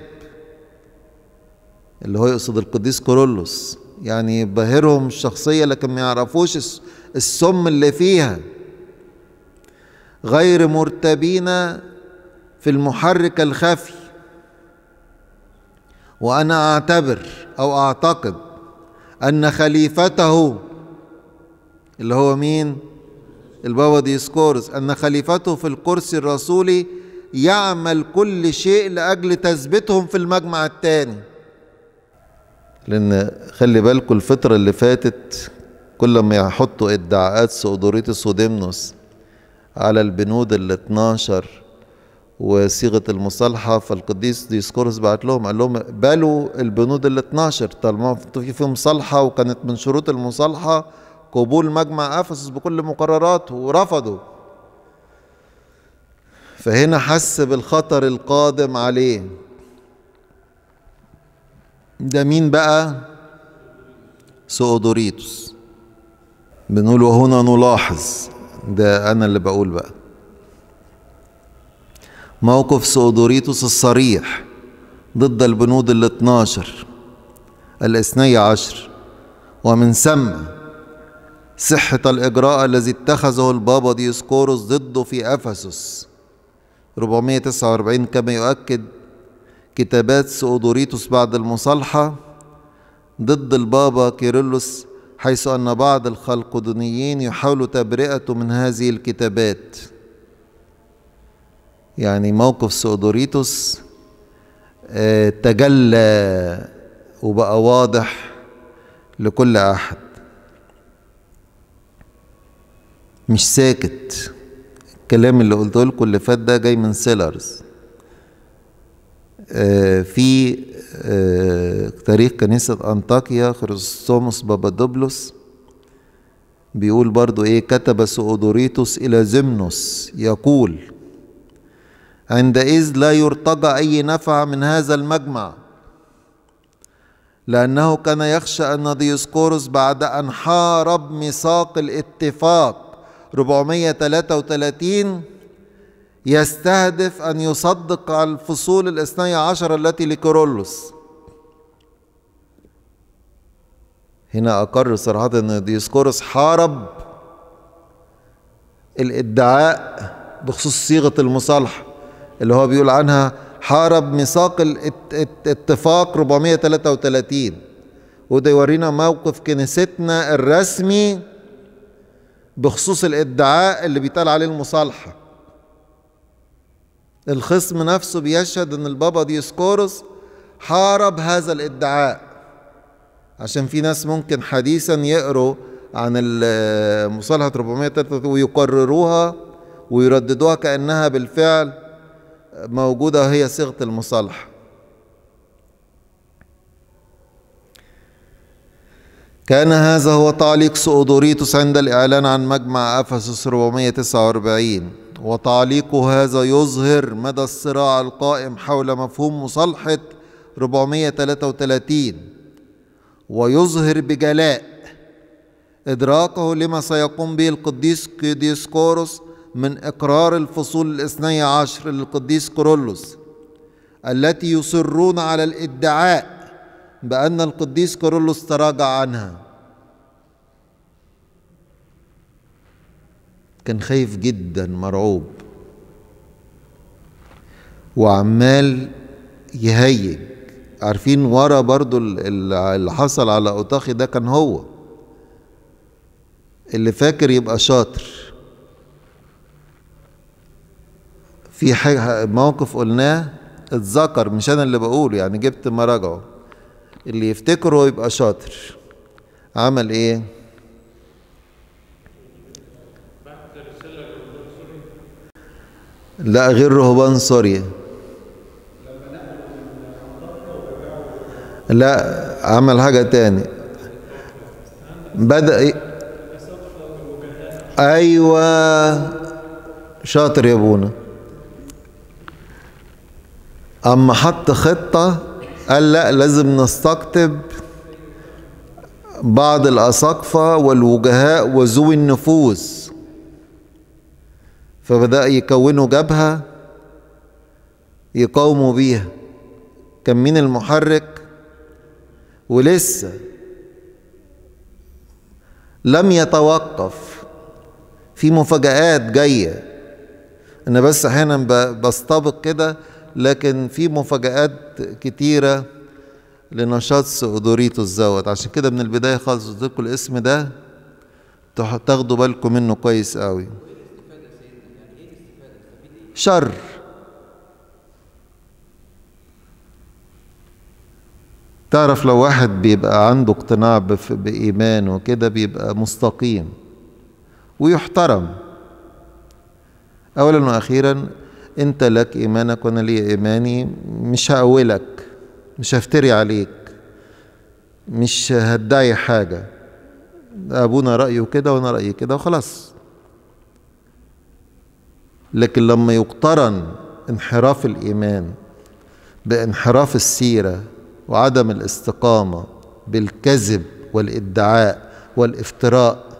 اللي هو يقصد القديس كورولوس يعني يبهرهم الشخصية لكن ما يعرفوش السم اللي فيها غير مرتبين في المحرك الخفي وأنا أعتبر أو أعتقد أن خليفته اللي هو مين؟ البابا ديسكورس أن خليفته في الكرسي الرسولي يعمل كل شيء لأجل تثبيتهم في المجمع الثاني لأن خلي بالكم الفترة اللي فاتت كل ما يحطوا ادعاءات سؤدوريتس وديمنوس على البنود ال 12 وصيغة المصالحة فالقديس ديسكورس بعت لهم قال لهم بالوا البنود ال 12 طالما في مصالحة وكانت من شروط المصالحة قبول مجمع افسس بكل مقرراته ورفضوا فهنا حس بالخطر القادم عليه ده مين بقى سؤدوريتوس بنقول وهنا نلاحظ ده انا اللي بقول بقى موقف سؤدوريتوس الصريح ضد البنود الاثناشر الاثني عشر ومن ثم صحة الإجراء الذي اتخذه البابا ديسكوروس ضده في أفسس 449 كما يؤكد كتابات سؤدوريتوس بعد المصالحة ضد البابا كيرلس حيث أن بعض الخلقدونيين يحاولوا تبرئته من هذه الكتابات يعني موقف سؤدوريتوس آه، تجلى وبقى واضح لكل أحد مش ساكت الكلام اللي قلته لكم اللي فات ده جاي من سيلرز آه في آه تاريخ كنيسة أنطاكيا خريستوموس دوبلوس بيقول برضو إيه كتب سؤدوريتوس إلى زمنوس يقول عندئذ لا يرتجى أي نفع من هذا المجمع لأنه كان يخشى أن ديوسكوروس بعد أن حارب ميثاق الاتفاق 433 يستهدف أن يصدق الفصول الاثني عشر التي لكورولوس هنا أقر صراحة أن ديسكورس حارب الادعاء بخصوص صيغة المصالحة اللي هو بيقول عنها حارب ميثاق الاتفاق 433 وده يورينا موقف كنيستنا الرسمي بخصوص الادعاء اللي بيتقال عليه المصالحة الخصم نفسه بيشهد ان البابا ديسكورس حارب هذا الادعاء عشان في ناس ممكن حديثا يقروا عن مصالحة 403 ويقرروها ويرددوها كأنها بالفعل موجودة هي صيغة المصالحة كان هذا هو تعليق سؤدوريتوس عند الإعلان عن مجمع أفسس 449 وتعليق هذا يظهر مدى الصراع القائم حول مفهوم مصالحة 433 ويظهر بجلاء إدراكه لما سيقوم به القديس ديسكوروس من إقرار الفصول الاثني عشر للقديس كورولوس التي يصرون على الادعاء بأن القديس كورولوس تراجع عنها كان خايف جدا مرعوب وعمال يهيج عارفين ورا برضو اللي حصل على أوطاخي ده كان هو اللي فاكر يبقى شاطر في حاجة موقف قلناه اتذكر مش انا اللي بقوله يعني جبت مراجعه اللي يفتكره يبقى شاطر عمل ايه لا غير رهبان سوريا لا عمل حاجة تاني بدأ إيه؟ أيوة شاطر يا أبونا أما حط خطة قال لا لازم نستقطب بعض الأساقفة والوجهاء وذوي النفوذ فبدأ يكونوا جبهة يقاوموا بيها كان مين المحرك ولسه لم يتوقف في مفاجآت جاية أنا بس أحيانا بستبق كده لكن في مفاجآت كتيرة لنشاط سودوريتو الزود عشان كده من البداية خالص قلت لكم الاسم ده تاخدوا بالكم منه كويس قوي شر تعرف لو واحد بيبقى عنده اقتناع بإيمان وكده بيبقى مستقيم ويحترم أولا وأخيرا انت لك ايمانك وانا لي ايماني مش هأولك مش هفتري عليك مش هدعي حاجة ابونا رأيه كده وانا رأيي كده وخلاص لكن لما يقترن انحراف الايمان بانحراف السيرة وعدم الاستقامة بالكذب والادعاء والافتراء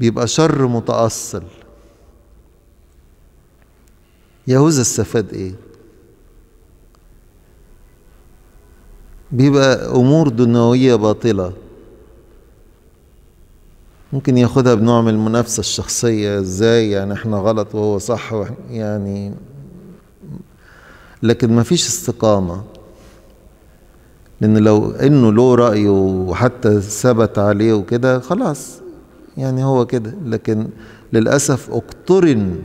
بيبقى شر متأصل يهوذا استفاد ايه بيبقى امور دنيويه باطله ممكن ياخدها بنوع من المنافسه الشخصيه ازاي يعني احنا غلط وهو صح يعني لكن ما فيش استقامه لان لو انه له راي وحتى ثبت عليه وكده خلاص يعني هو كده لكن للاسف اقترن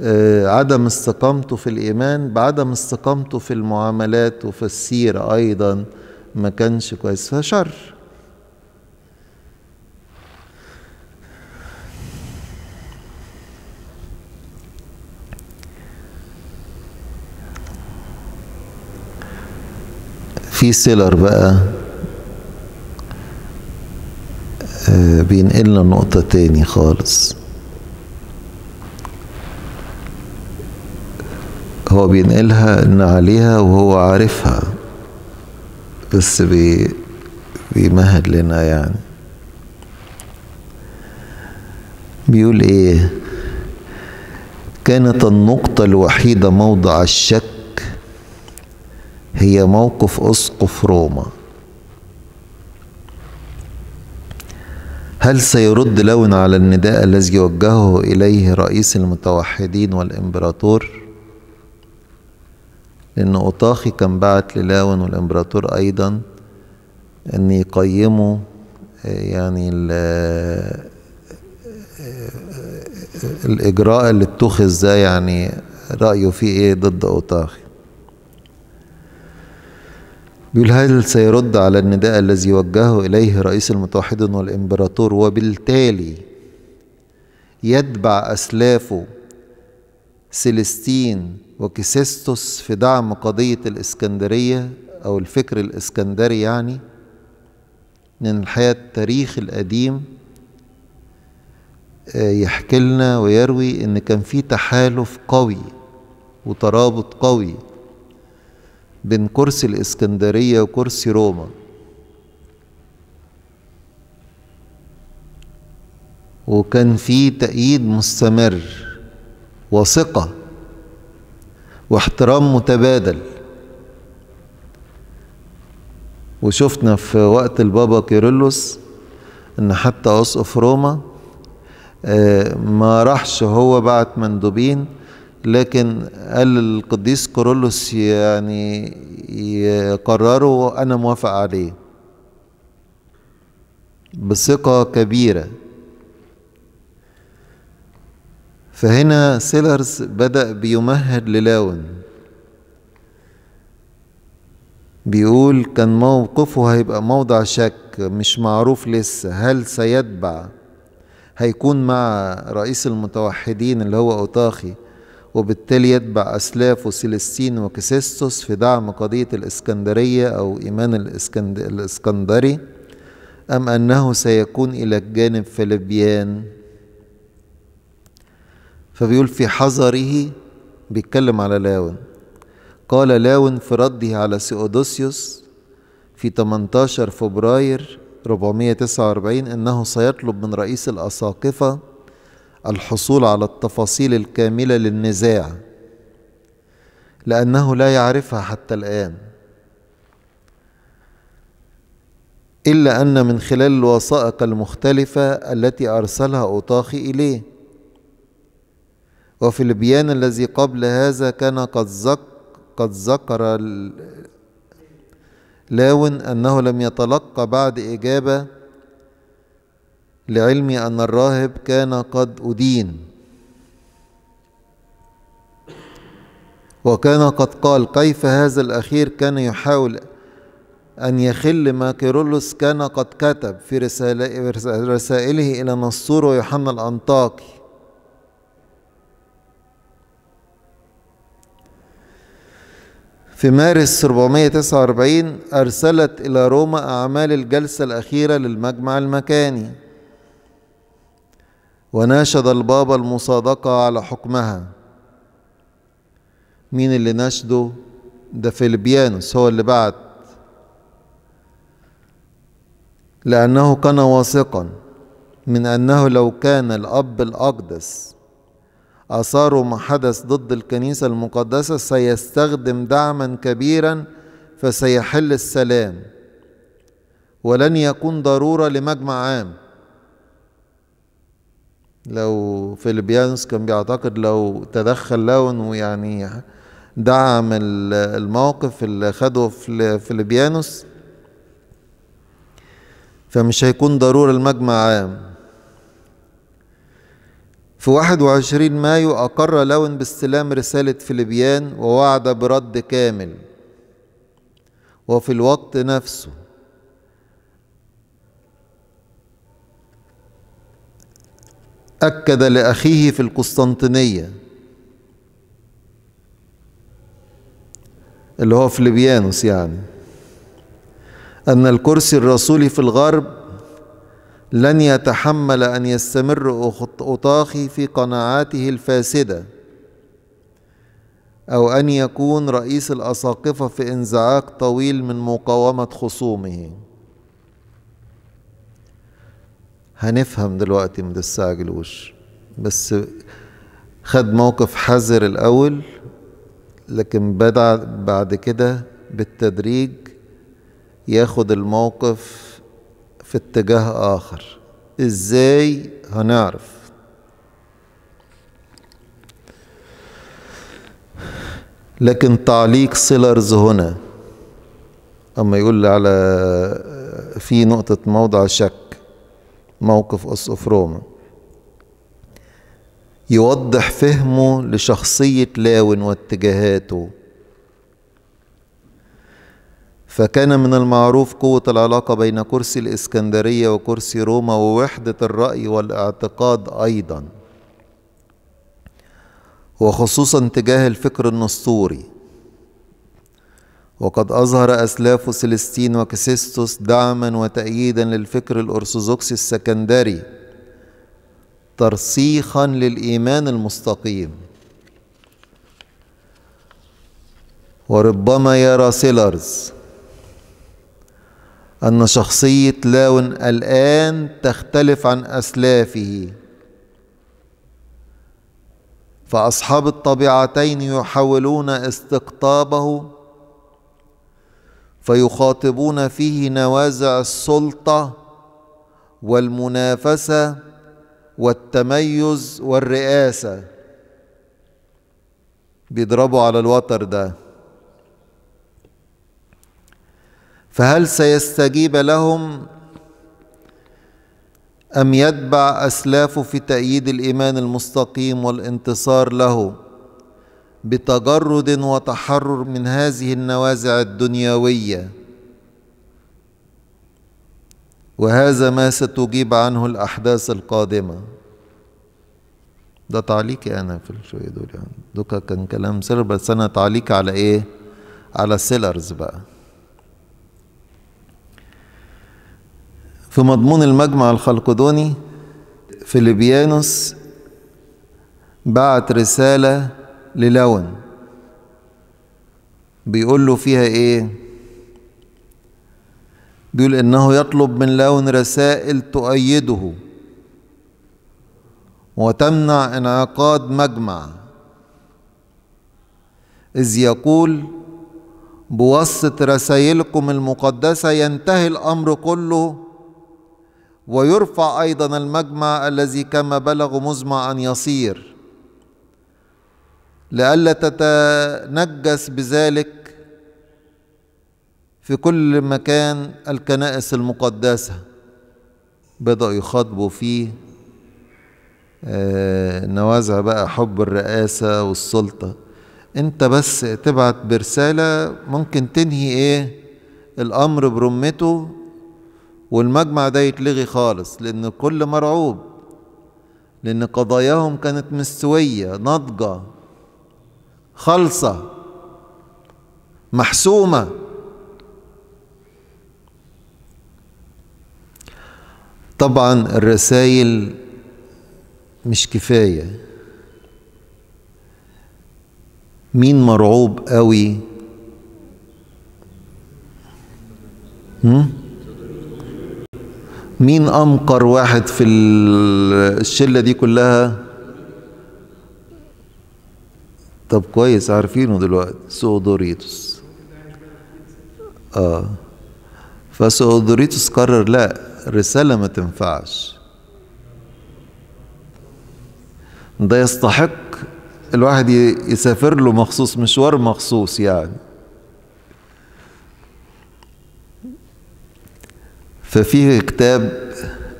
آه، عدم استقامته في الإيمان بعدم استقامته في المعاملات وفي السيرة أيضا ما كانش كويس فشر في سيلر بقى آه، بينقلنا نقطة تاني خالص هو بينقلها ان عليها وهو عارفها بس بي بيمهد لنا يعني بيقول ايه كانت النقطة الوحيدة موضع الشك هي موقف أسقف روما هل سيرد لون على النداء الذي وجهه إليه رئيس المتوحدين والإمبراطور؟ لأن أوطاخي كان بعت للاون والإمبراطور أيضا أن يقيموا يعني الإجراء اللي اتخذ ده يعني رأيه فيه إيه ضد أوطاخي بيقول هل سيرد على النداء الذي وجهه إليه رئيس المتوحدين والإمبراطور وبالتالي يتبع أسلافه سيلستين وكسيستوس في دعم قضية الإسكندرية أو الفكر الإسكندري يعني من الحقيقة التاريخ القديم آه، يحكي لنا ويروي إن كان في تحالف قوي وترابط قوي بين كرسي الإسكندرية وكرسي روما وكان في تأييد مستمر وثقة واحترام متبادل وشفنا في وقت البابا كيرلس ان حتى اسقف روما آه، ما راحش هو بعت مندوبين لكن قال القديس كيرلس يعني يقرروا انا موافق عليه بثقة كبيرة فهنا سيلرز بدأ بيمهد للاون بيقول كان موقفه هيبقى موضع شك مش معروف لسه هل سيتبع هيكون مع رئيس المتوحدين اللي هو أوتاخي وبالتالي يتبع أسلافه وسيلستين وكسيستوس في دعم قضية الإسكندرية أو إيمان الإسكندري أم أنه سيكون إلى الجانب فلبيان فبيقول في حذره بيتكلم على لاون قال لاون في رده على سيودوسيوس في 18 فبراير 449 انه سيطلب من رئيس الاساقفه الحصول على التفاصيل الكامله للنزاع لانه لا يعرفها حتى الان الا ان من خلال الوثائق المختلفه التي ارسلها اوطاخي اليه وفي البيان الذي قبل هذا كان قد ذكر قد ذكر لاون أنه لم يتلقى بعد إجابة لعلم أن الراهب كان قد أدين وكان قد قال كيف هذا الأخير كان يحاول أن يخل ما كيرلس كان قد كتب في رسائله إلى نصور ويوحنا الأنطاكي في مارس 449 أرسلت إلى روما أعمال الجلسة الأخيرة للمجمع المكاني وناشد البابا المصادقة على حكمها مين اللي ناشده ده فيلبيانوس هو اللي بعت لأنه كان واثقا من أنه لو كان الأب الأقدس أثاره ما حدث ضد الكنيسة المقدسة سيستخدم دعما كبيرا فسيحل السلام ولن يكون ضرورة لمجمع عام لو فيليبيانس كان بيعتقد لو تدخل لون ويعني دعم الموقف اللي خده في فيليبيانوس فمش هيكون ضرورة المجمع عام في 21 مايو أقر لون باستلام رسالة فيليبيان ووعد برد كامل وفي الوقت نفسه أكد لأخيه في القسطنطينية اللي هو فيليبيانوس يعني أن الكرسي الرسولي في الغرب لن يتحمل أن يستمر أطاخي في قناعاته الفاسدة أو أن يكون رئيس الأساقفة في انزعاج طويل من مقاومة خصومه هنفهم دلوقتي ما تستعجلوش بس خد موقف حذر الأول لكن بدأ بعد كده بالتدريج ياخد الموقف في اتجاه آخر إزاي هنعرف لكن تعليق سيلرز هنا أما يقول على في نقطة موضع شك موقف قص أوف روما يوضح فهمه لشخصية لاون واتجاهاته فكان من المعروف قوة العلاقة بين كرسي الإسكندرية وكرسي روما ووحدة الرأي والاعتقاد أيضا وخصوصا تجاه الفكر النسطوري وقد أظهر أسلاف سلستين وكسيستوس دعما وتأييدا للفكر الأرثوذكسي السكندري ترسيخا للإيمان المستقيم وربما يرى سيلرز أن شخصية لاون الآن تختلف عن أسلافه فأصحاب الطبيعتين يحاولون استقطابه فيخاطبون فيه نوازع السلطة والمنافسة والتميز والرئاسة بيضربوا على الوتر ده فهل سيستجيب لهم أم يتبع أسلافه في تأييد الإيمان المستقيم والانتصار له بتجرد وتحرر من هذه النوازع الدنيوية وهذا ما ستجيب عنه الأحداث القادمة ده تعليقي أنا في الشوية دول يعني دوكا كان كلام سيلر بس أنا تعليقي على إيه على سيلرز بقى في مضمون المجمع الخلقدوني فيليبيانوس بعت رسالة للون بيقول له فيها ايه بيقول انه يطلب من لون رسائل تؤيده وتمنع انعقاد مجمع اذ يقول بواسطة رسائلكم المقدسة ينتهي الامر كله ويرفع أيضا المجمع الذي كما بلغ مزمع أن يصير لئلا تتنجس بذلك في كل مكان الكنائس المقدسة بدأوا يخاطبوا فيه آه، نوازع بقى حب الرئاسة والسلطة انت بس تبعت برسالة ممكن تنهي ايه الامر برمته والمجمع ده يتلغي خالص لأن الكل مرعوب لأن قضاياهم كانت مستوية ناضجة خالصة محسومة طبعا الرسائل مش كفاية مين مرعوب قوي هم؟ مين أمقر واحد في الشلة دي كلها طب كويس عارفينه دلوقتي سؤدوريتوس آه فسؤدوريتوس قرر لا رسالة ما تنفعش ده يستحق الواحد يسافر له مخصوص مشوار مخصوص يعني ففيه كتاب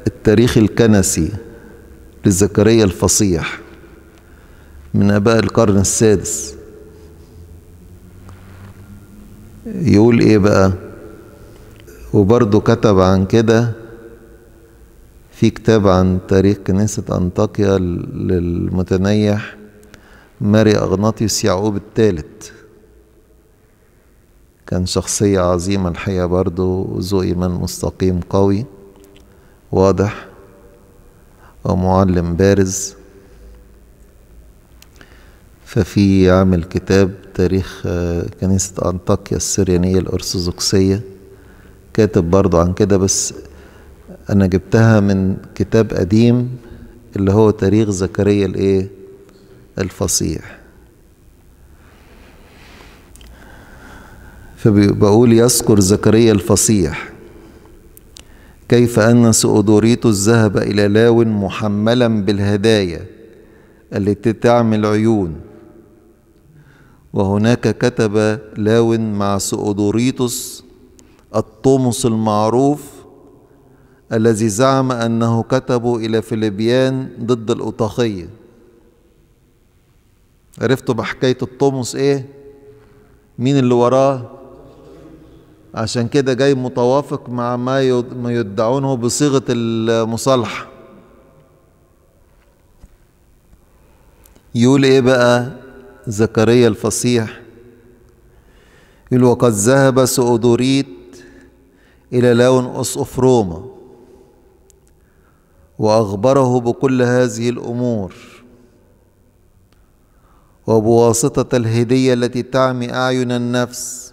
التاريخ الكنسي لزكريا الفصيح من آباء القرن السادس يقول إيه بقى وبرضه كتب عن كده في كتاب عن تاريخ كنيسة أنطاكيا للمتنيح ماري أغناطيوس يعقوب الثالث كان شخصية عظيمة الحقيقة برضو ذو إيمان مستقيم قوي واضح ومعلم بارز ففي عامل كتاب تاريخ آه، كنيسة أنطاكيا السريانية الأرثوذكسية كاتب برضو عن كده بس أنا جبتها من كتاب قديم اللي هو تاريخ زكريا الإيه الفصيح فبقول يذكر زكريا الفصيح كيف أن سؤدوريت ذهب إلى لاو محملا بالهدايا التي تعمل عيون وهناك كتب لاو مع سؤدوريتوس الطومس المعروف الذي زعم أنه كتبه إلى فيليبيان ضد الأطاقية عرفتوا بحكاية الطومس إيه؟ مين اللي وراه؟ عشان كده جاي متوافق مع ما يدعونه بصيغة المصالحة يقول ايه بقى زكريا الفصيح يقول وقد ذهب سؤدوريت إلى لون أسقف روما وأخبره بكل هذه الأمور وبواسطة الهدية التي تعمي أعين النفس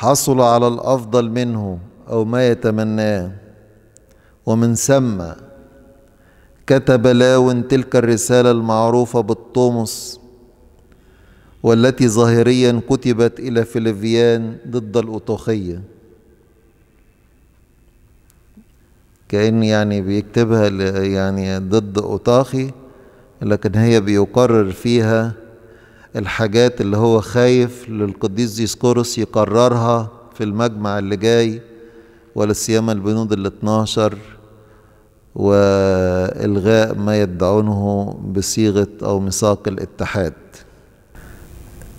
حصل على الافضل منه او ما يتمناه ومن ثم كتب لاون تلك الرساله المعروفه بالطومس والتي ظاهريا كتبت الى فيليفيان ضد الاطوخيه كان يعني بيكتبها يعني ضد اطاخي لكن هي بيقرر فيها الحاجات اللي هو خايف للقديس ديسكورس يقررها في المجمع اللي جاي ولا سيما البنود ال 12 والغاء ما يدعونه بصيغه او ميثاق الاتحاد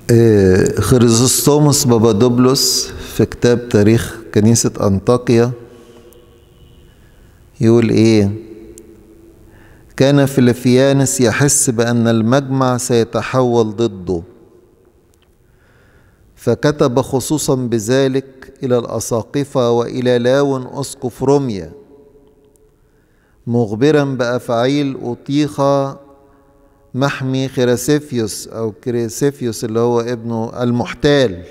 إيه، خريزوستوموس دوبلوس في كتاب تاريخ كنيسه انطاكيا يقول ايه كان فيلفيانس يحس بأن المجمع سيتحول ضده فكتب خصوصا بذلك إلى الأساقفة وإلى لاون أسقف روميا مخبرا بأفعيل أطيخة محمي خيراسيفيوس أو كريسيفيوس اللي هو ابنه المحتال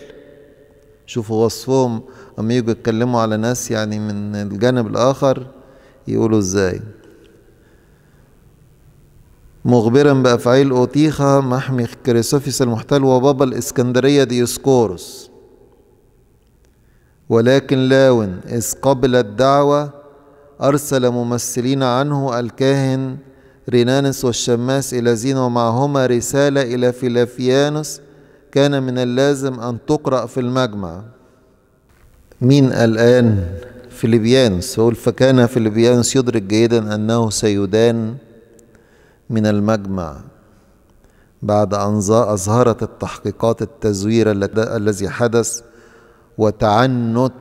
شوفوا وصفهم أما يجوا يتكلموا على ناس يعني من الجانب الآخر يقولوا إزاي مخبرا بأفعال أوتيخا محمي كريسوفيس المحتل وبابا الإسكندرية ديسكورس ولكن لاون إذ قبل الدعوة أرسل ممثلين عنه الكاهن رينانس والشماس إلى زين ومعهما رسالة إلى فيلافيانوس كان من اللازم أن تقرأ في المجمع مين الآن؟ فيليبيانس فكان فيليبيانس يدرك جيدا أنه سيدان من المجمع بعد أن أظهرت التحقيقات التزوير الذي حدث وتعنت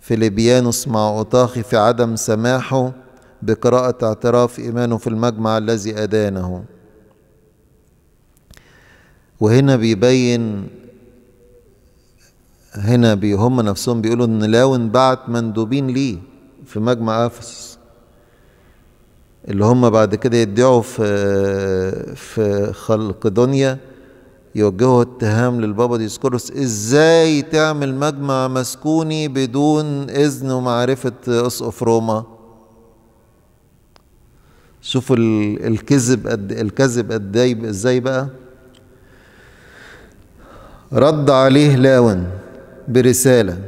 فيليبيانوس مع أوتاخي في عدم سماحه بقراءة اعتراف إيمانه في المجمع الذي أدانه وهنا بيبين هنا بي هم نفسهم بيقولوا إن لاون بعت مندوبين ليه في مجمع أفسس اللي هم بعد كده يدعوا في في خلق دنيا يوجهوا اتهام للبابا ديسكورس ازاي تعمل مجمع مسكوني بدون اذن ومعرفه اسقف روما شوفوا الكذب قد الكذب قد إيه، ازاي بقى رد عليه لاون برساله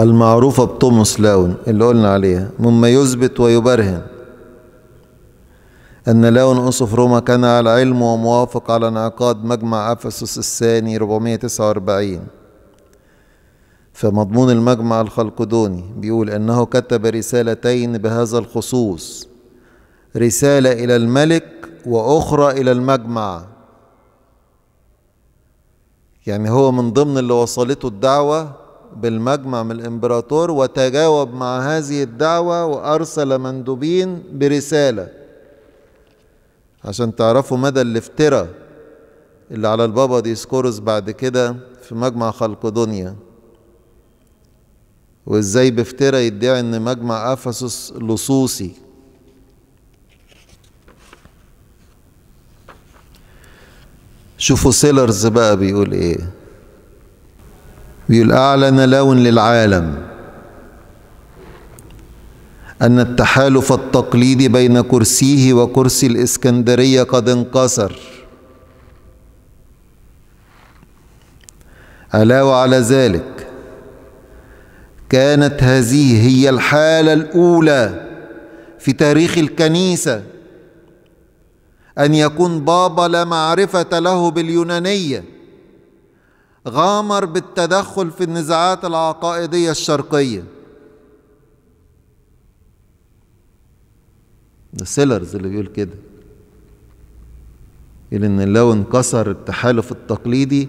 المعروفة بتوماس لاون اللي قلنا عليها مما يثبت ويبرهن أن لاون أسف روما كان على علم وموافق على انعقاد مجمع أفسس الثاني 449 فمضمون المجمع الخلقدوني بيقول أنه كتب رسالتين بهذا الخصوص رسالة إلى الملك وأخرى إلى المجمع يعني هو من ضمن اللي وصلته الدعوة بالمجمع من الإمبراطور وتجاوب مع هذه الدعوة وأرسل مندوبين برسالة عشان تعرفوا مدى الافتراء اللي على البابا ديسكورس بعد كده في مجمع خلق دنيا وازاي بافتراء يدعي ان مجمع افسس لصوصي شوفوا سيلرز بقى بيقول ايه بيقول أعلن لون للعالم أن التحالف التقليدي بين كرسيه وكرسي الإسكندرية قد انكسر ألا وعلى ذلك كانت هذه هي الحالة الأولى في تاريخ الكنيسة أن يكون بابا لا معرفة له باليونانية غامر بالتدخل في النزاعات العقائدية الشرقية ده سيلرز اللي بيقول كده يقول إن لو انكسر التحالف التقليدي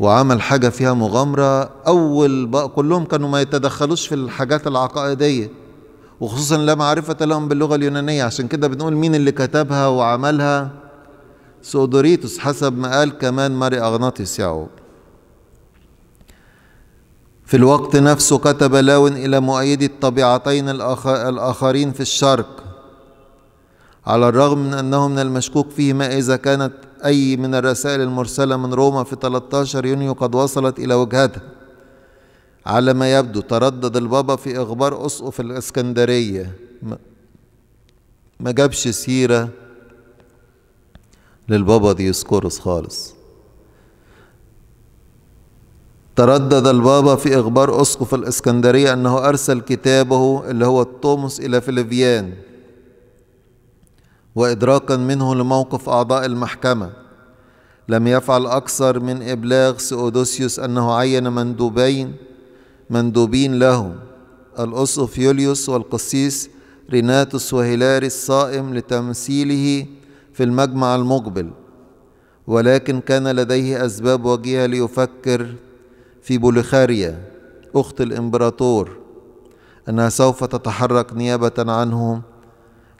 وعمل حاجة فيها مغامرة أول بقى كلهم كانوا ما يتدخلوش في الحاجات العقائدية وخصوصا لا معرفة لهم باللغة اليونانية عشان كده بنقول مين اللي كتبها وعملها سودوريتوس حسب ما قال كمان ماري أغناطيس يعقوب في الوقت نفسه كتب لاون إلى مؤيدي الطبيعتين الآخرين في الشرق على الرغم من أنه من المشكوك فيه ما إذا كانت أي من الرسائل المرسلة من روما في 13 يونيو قد وصلت إلى وجهتها على ما يبدو تردد البابا في إخبار أسقف الإسكندرية ما جابش سيرة للبابا ديسكورس خالص تردد البابا في إخبار أسقف الإسكندرية أنه أرسل كتابه اللي هو التومس إلى فليفيان وإدراكا منه لموقف أعضاء المحكمة لم يفعل أكثر من إبلاغ سؤدوسيوس أنه عين مندوبين مندوبين له الأسقف يوليوس والقسيس ريناتوس وهيلاري الصائم لتمثيله في المجمع المقبل ولكن كان لديه أسباب وجيهة ليفكر في بوليخاريا أخت الإمبراطور أنها سوف تتحرك نيابة عنه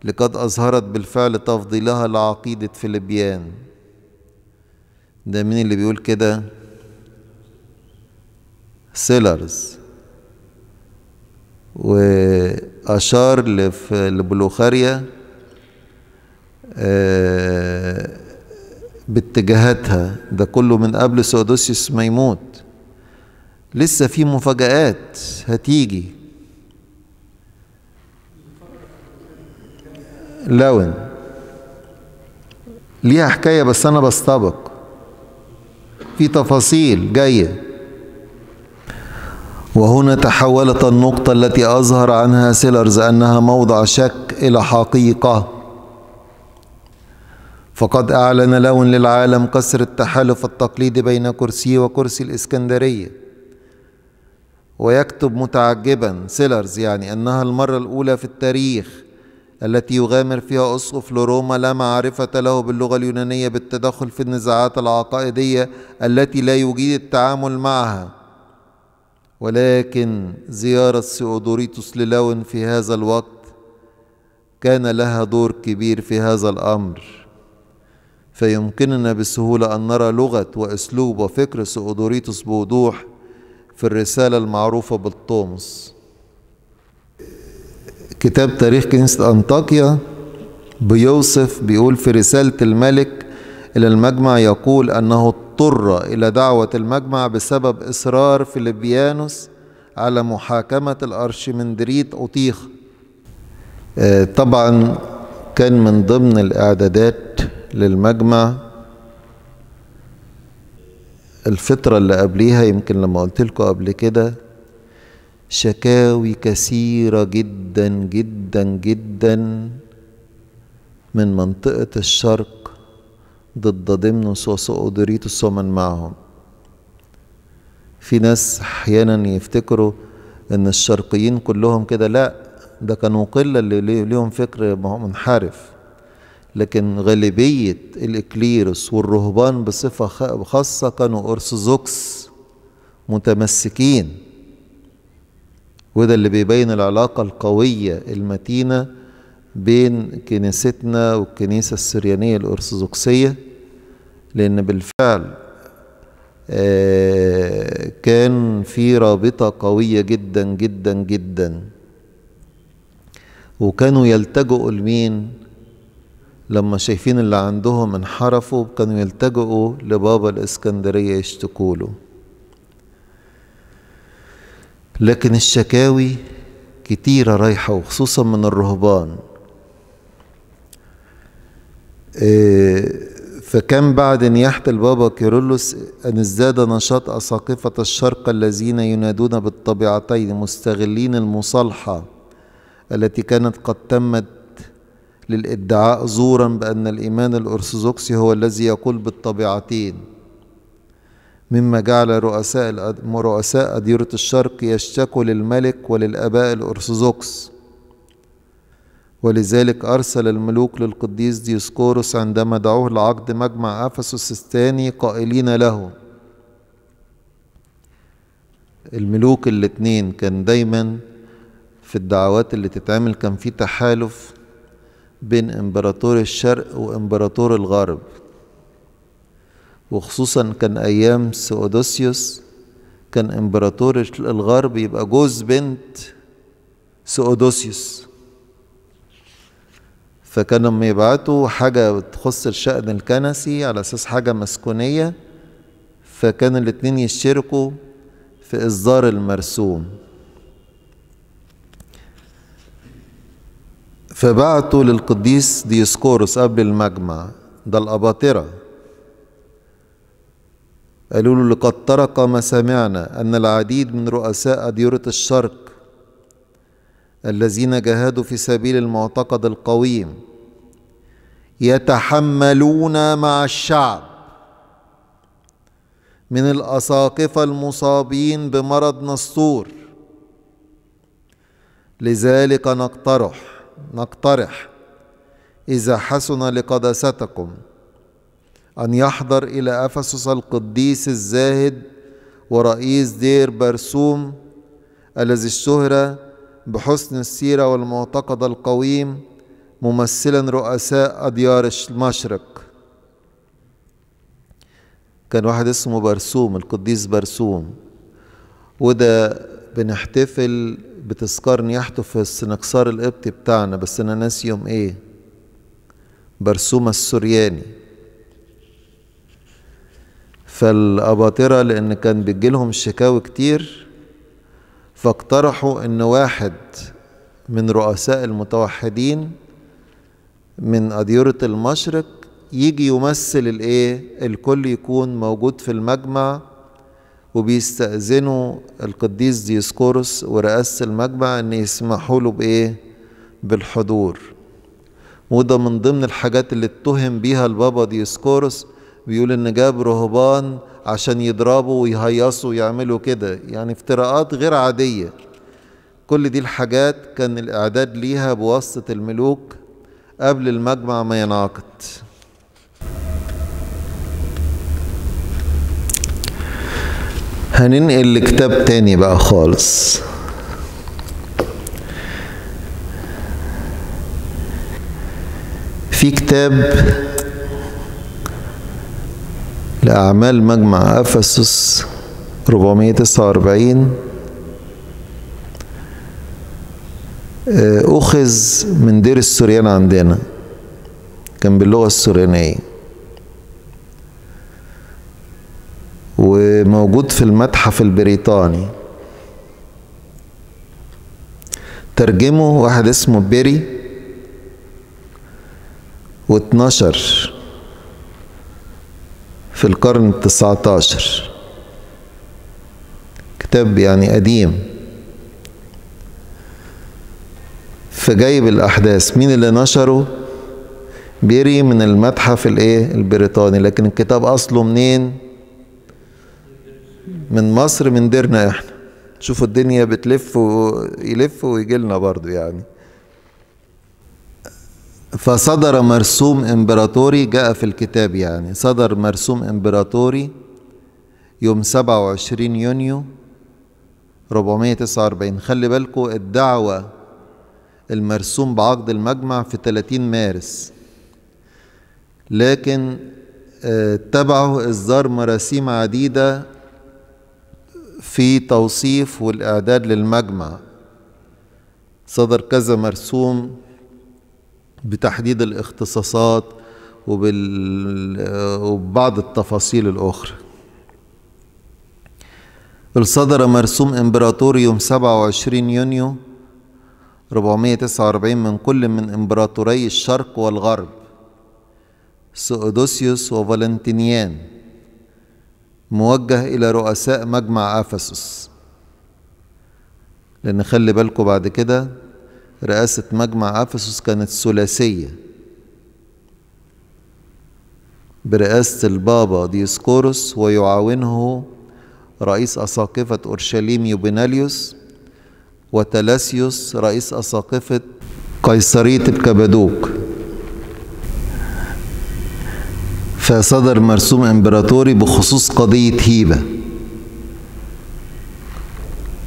لقد أظهرت بالفعل تفضيلها لعقيدة فلبيان ده مين اللي بيقول كده سيلرز وأشار لبلوخاريا آه، باتجاهاتها ده كله من قبل سودوسيوس ما يموت لسه في مفاجآت هتيجي لون ليها حكاية بس أنا بستبق في تفاصيل جاية وهنا تحولت النقطة التي أظهر عنها سيلرز أنها موضع شك إلى حقيقة فقد أعلن لون للعالم كسر التحالف التقليدي بين كرسي وكرسي الإسكندرية ويكتب متعجبا سيلرز يعني أنها المرة الأولى في التاريخ التي يغامر فيها أسقف لروما لا معرفة له باللغة اليونانية بالتدخل في النزاعات العقائدية التي لا يجيد التعامل معها ولكن زيارة سيودوريتوس للون في هذا الوقت كان لها دور كبير في هذا الأمر فيمكننا بسهولة أن نرى لغة وأسلوب وفكر سيودوريتوس بوضوح في الرسالة المعروفة بالطومس كتاب تاريخ كنيسة أنطاكيا بيوصف بيقول في رسالة الملك إلى المجمع يقول أنه اضطر إلى دعوة المجمع بسبب إصرار فيليبيانوس على محاكمة الأرشمندريت أطيخ آه، طبعا كان من ضمن الإعدادات للمجمع الفترة اللي قبليها يمكن لما قلت لكم قبل كده شكاوي كثيرة جدا جدا جدا من منطقة الشرق ضد ضمنس وسؤدريتوس ومن معهم في ناس أحيانا يفتكروا إن الشرقيين كلهم كده لأ ده كانوا قلة اللي ليهم فكر منحرف لكن غالبية الإكليرس والرهبان بصفة خاصة كانوا أرثوذكس متمسكين وده اللي بيبين العلاقة القوية المتينة بين كنيستنا والكنيسة السريانية الأرثوذكسية لأن بالفعل آه، كان في رابطة قوية جدا جدا جدا وكانوا يلتجؤوا لمين؟ لما شايفين اللي عندهم انحرفوا كانوا يلتجئوا لبابا الإسكندرية يشتكوا له لكن الشكاوي كتيرة رايحة وخصوصا من الرهبان آه، فكان بعد نياحة البابا كيرلس أن ازداد نشاط أساقفة الشرق الذين ينادون بالطبيعتين مستغلين المصالحة التي كانت قد تمت للادعاء زورا بأن الإيمان الأرثوذكسي هو الذي يقول بالطبيعتين مما جعل رؤساء رؤساء أديرة الشرق يشتكوا للملك وللآباء الأرثوذكس ولذلك أرسل الملوك للقديس ديوسكوروس عندما دعوه لعقد مجمع أفسس الثاني قائلين له الملوك الاتنين كان دايما في الدعوات اللي تتعمل كان في تحالف بين إمبراطور الشرق وإمبراطور الغرب وخصوصا كان أيام سؤدوسيوس كان إمبراطور الغرب يبقى جوز بنت سؤدوسيوس فكانوا لما يبعتوا حاجة تخص الشأن الكنسي على أساس حاجة مسكونية فكان الاتنين يشتركوا في إصدار المرسوم فبعتوا للقديس ديسكورس قبل المجمع ده الأباطرة قالوا له لقد ترك ما سمعنا أن العديد من رؤساء أديرة الشرق الذين جاهدوا في سبيل المعتقد القويم يتحملون مع الشعب من الأساقفة المصابين بمرض نسطور لذلك نقترح نقترح إذا حسن لقداستكم أن يحضر إلى أفسس القديس الزاهد ورئيس دير برسوم الذي اشتهر بحسن السيرة والمعتقد القويم ممثلا رؤساء أديار المشرق كان واحد اسمه برسوم القديس برسوم وده بنحتفل بتذكرني يحتفظ نكسار القبطي بتاعنا بس أنا ناسيهم يوم إيه برسوم السورياني فالأباطرة لأن كان بيجيلهم شكاوي كتير فاقترحوا إن واحد من رؤساء المتوحدين من أديرة المشرق يجي يمثل الإيه الكل يكون موجود في المجمع وبيستأذنوا القديس ديسكورس ورئاسة المجمع إن يسمحوا له بإيه؟ بالحضور وده من ضمن الحاجات اللي اتهم بيها البابا ديسكورس بيقول إن جاب رهبان عشان يضربوا ويهيصوا ويعملوا كده يعني افتراءات غير عادية كل دي الحاجات كان الإعداد ليها بواسطة الملوك قبل المجمع ما ينعقد هننقل لكتاب تاني بقى خالص في كتاب لأعمال مجمع أفسس 449 آه، أخذ من دير السوريان عندنا كان باللغة السوريانية وموجود في المتحف البريطاني ترجمه واحد اسمه بيري واتنشر في القرن التسعة عشر كتاب يعني قديم فجايب الأحداث مين اللي نشره بيري من المتحف الايه البريطاني لكن الكتاب أصله منين من مصر من ديرنا احنا شوفوا الدنيا بتلف ويلف ويجي لنا برضه يعني فصدر مرسوم امبراطوري جاء في الكتاب يعني صدر مرسوم امبراطوري يوم 27 يونيو 449 خلي بالكو الدعوة المرسوم بعقد المجمع في 30 مارس لكن آه، تبعه إصدار مراسيم عديدة في توصيف والإعداد للمجمع صدر كذا مرسوم بتحديد الاختصاصات وبال... وبعض التفاصيل الأخرى الصدر مرسوم إمبراطوريوم 27 يونيو 449 من كل من إمبراطوري الشرق والغرب سؤدوسيوس وفالنتينيان موجه إلى رؤساء مجمع أفسس لأن خلي بالكم بعد كده رئاسة مجمع أفسس كانت ثلاثية برئاسة البابا ديسكوروس ويعاونه رئيس أساقفة أورشليم يوبيناليوس وتلاسيوس رئيس أساقفة قيصرية الكبدوك فصدر مرسوم امبراطوري بخصوص قضية هيبة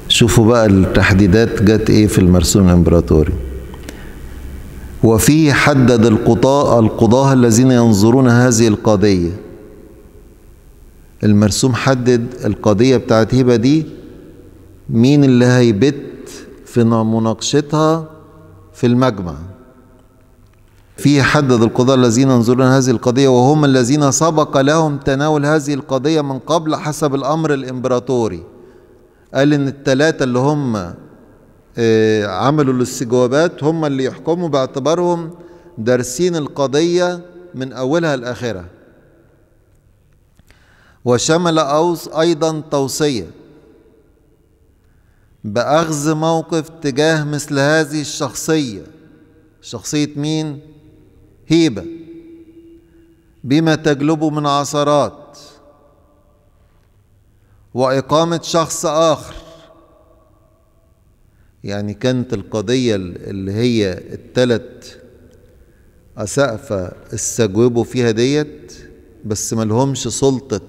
شوفوا بقى التحديدات جت ايه في المرسوم الامبراطوري وفيه حدد القضاء القضاة الذين ينظرون هذه القضية المرسوم حدد القضية بتاعت هبة دي مين اللي هيبت في مناقشتها في المجمع فيه حدد القضاة الذين ينظرون هذه القضية وهم الذين سبق لهم تناول هذه القضية من قبل حسب الأمر الإمبراطوري قال إن الثلاثة اللي هم آه، عملوا الاستجوابات هم اللي يحكموا باعتبارهم دارسين القضية من أولها لآخرها وشمل أوس أيضا توصية بأخذ موقف تجاه مثل هذه الشخصية شخصية مين؟ هيبة بما تجلبه من عثرات وإقامة شخص آخر يعني كانت القضية اللي هي التلت أسقفة استجوبوا فيها ديت بس ملهمش سلطة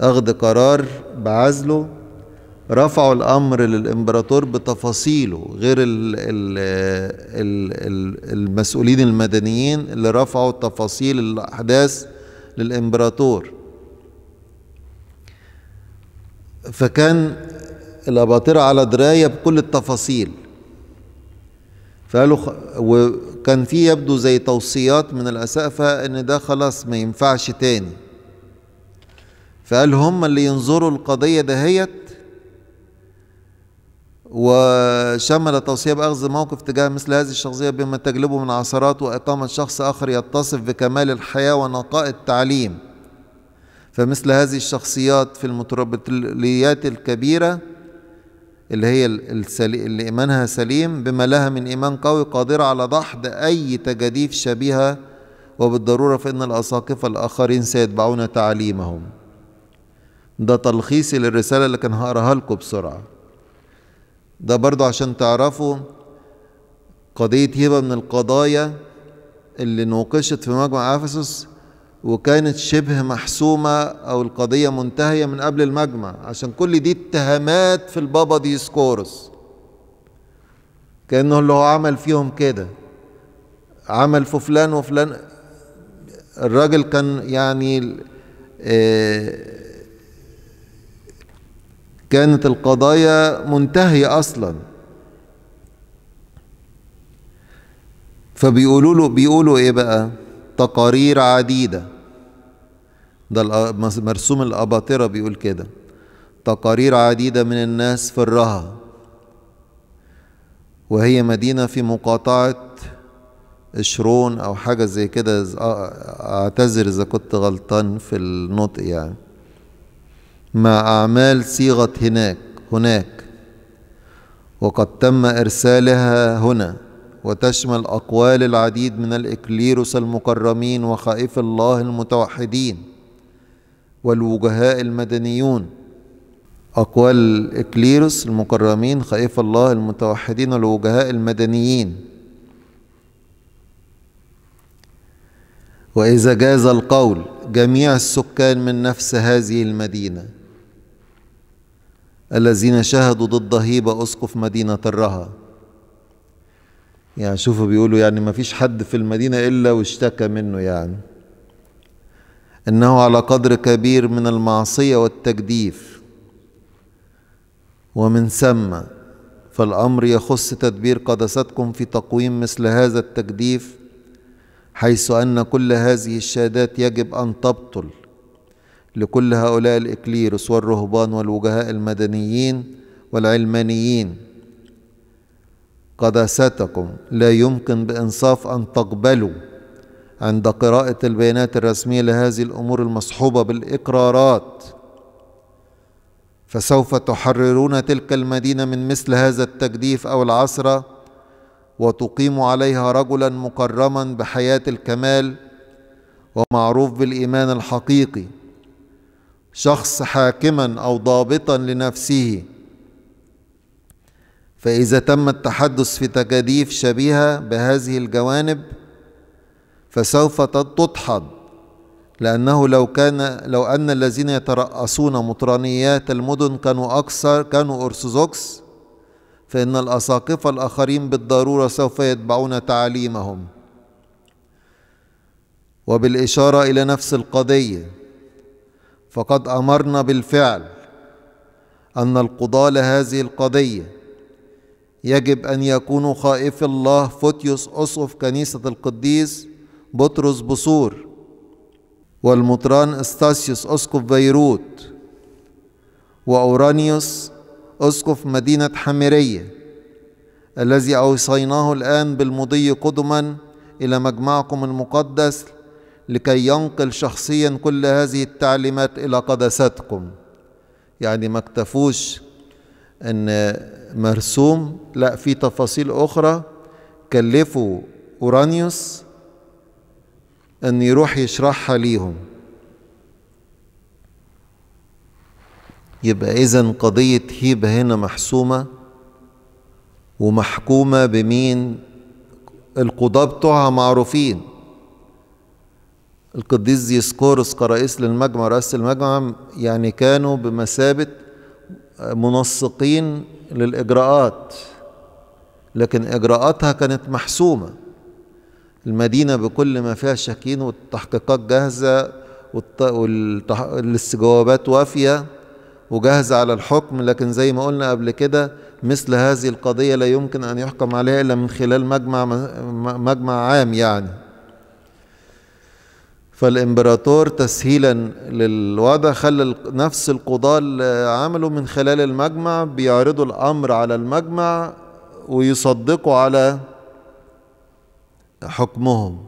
أخذ قرار بعزله رفعوا الامر للامبراطور بتفاصيله غير الـ الـ الـ المسؤولين المدنيين اللي رفعوا تفاصيل الاحداث للامبراطور فكان الاباطره على درايه بكل التفاصيل فقالوا وكان في يبدو زي توصيات من الاسقفه ان ده خلاص ما ينفعش تاني فقال هم اللي ينظروا القضيه دهيت وشمل توصية بأخذ موقف تجاه مثل هذه الشخصية بما تجلبه من عثرات وإقامة شخص آخر يتصف بكمال الحياة ونقاء التعليم فمثل هذه الشخصيات في المتربطليات الكبيرة اللي هي اللي إيمانها سليم بما لها من إيمان قوي قادرة على دحض أي تجاديف شبيهة وبالضرورة فإن الأساقفة الآخرين سيتبعون تعليمهم ده تلخيصي للرسالة اللي كان هقراها لكم بسرعة ده برضو عشان تعرفوا قضية هبة من القضايا اللي نوقشت في مجمع أفسس وكانت شبه محسومة أو القضية منتهية من قبل المجمع عشان كل دي اتهامات في البابا ديسكورس كأنه اللي هو عمل فيهم كده عمل في فلان وفلان الراجل كان يعني آه كانت القضايا منتهية أصلا فبيقولوا له بيقولوا إيه بقى تقارير عديدة ده مرسوم الأباطرة بيقول كده تقارير عديدة من الناس في الرها وهي مدينة في مقاطعة شرون أو حاجة زي كده أعتذر إذا كنت غلطان في النطق يعني مع أعمال صيغة هناك هناك وقد تم إرسالها هنا وتشمل أقوال العديد من الإكليروس المكرمين وخائف الله المتوحدين والوجهاء المدنيون أقوال الإكليروس المكرمين خائف الله المتوحدين والوجهاء المدنيين وإذا جاز القول جميع السكان من نفس هذه المدينة الذين شهدوا ضد هيبة أسقف مدينة الرها يعني شوفوا بيقولوا يعني ما فيش حد في المدينة إلا واشتكى منه يعني إنه على قدر كبير من المعصية والتجديف ومن ثم فالأمر يخص تدبير قدستكم في تقويم مثل هذا التجديف حيث أن كل هذه الشهادات يجب أن تبطل لكل هؤلاء الإكليرس والرهبان والوجهاء المدنيين والعلمانيين قداستكم لا يمكن بإنصاف أن تقبلوا عند قراءة البيانات الرسمية لهذه الأمور المصحوبة بالإقرارات فسوف تحررون تلك المدينة من مثل هذا التجديف أو العثرة وتقيم عليها رجلا مكرما بحياة الكمال ومعروف بالإيمان الحقيقي شخص حاكما او ضابطا لنفسه فاذا تم التحدث في تجاديف شبيهه بهذه الجوانب فسوف تدحض لأنه لو كان لو أن الذين يترأسون مطرانيات المدن كانوا أكثر كانوا أرثوذكس فإن الأساقفة الآخرين بالضرورة سوف يتبعون تعاليمهم وبالإشارة إلى نفس القضية فقد امرنا بالفعل ان القضاه لهذه القضيه يجب ان يكونوا خائف الله فوتيوس اسقف كنيسه القديس بطرس بصور والمطران استاسيوس اسقف بيروت واورانيوس اسقف مدينه حميريه الذي اوصيناه الان بالمضي قدما الى مجمعكم المقدس لكي ينقل شخصيا كل هذه التعليمات إلى قدساتكم يعني ما اكتفوش أن مرسوم لا في تفاصيل أخرى كلفوا أورانيوس أن يروح يشرحها ليهم يبقى إذا قضية هيبة هنا محسومة ومحكومة بمين القضاة بتوعها معروفين القديس ديسكورس كرئيس للمجمع رئيس المجمع يعني كانوا بمثابة منسقين للإجراءات لكن إجراءاتها كانت محسومة المدينة بكل ما فيها شاكين والتحقيقات جاهزة والاستجوابات وافية وجاهزة على الحكم لكن زي ما قلنا قبل كده مثل هذه القضية لا يمكن أن يحكم عليها إلا من خلال مجمع مجمع عام يعني فالامبراطور تسهيلا للوضع خلى نفس القضاة اللي عملوا من خلال المجمع بيعرضوا الأمر على المجمع ويصدقوا على حكمهم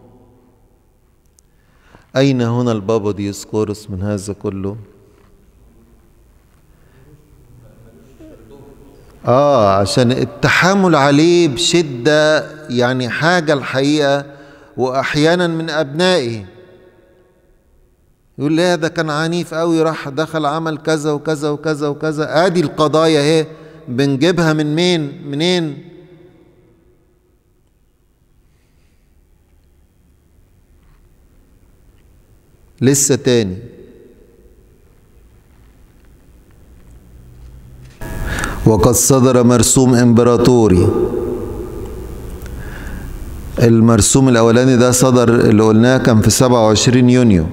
أين هنا البابا ديسكورس من هذا كله آه عشان التحامل عليه بشدة يعني حاجة الحقيقة وأحيانا من أبنائه يقول لا ده كان عنيف قوي راح دخل عمل كذا وكذا وكذا وكذا ادي القضايا اهي بنجيبها من مين منين لسه تاني وقد صدر مرسوم امبراطوري المرسوم الاولاني ده صدر اللي قلناه كان في 27 يونيو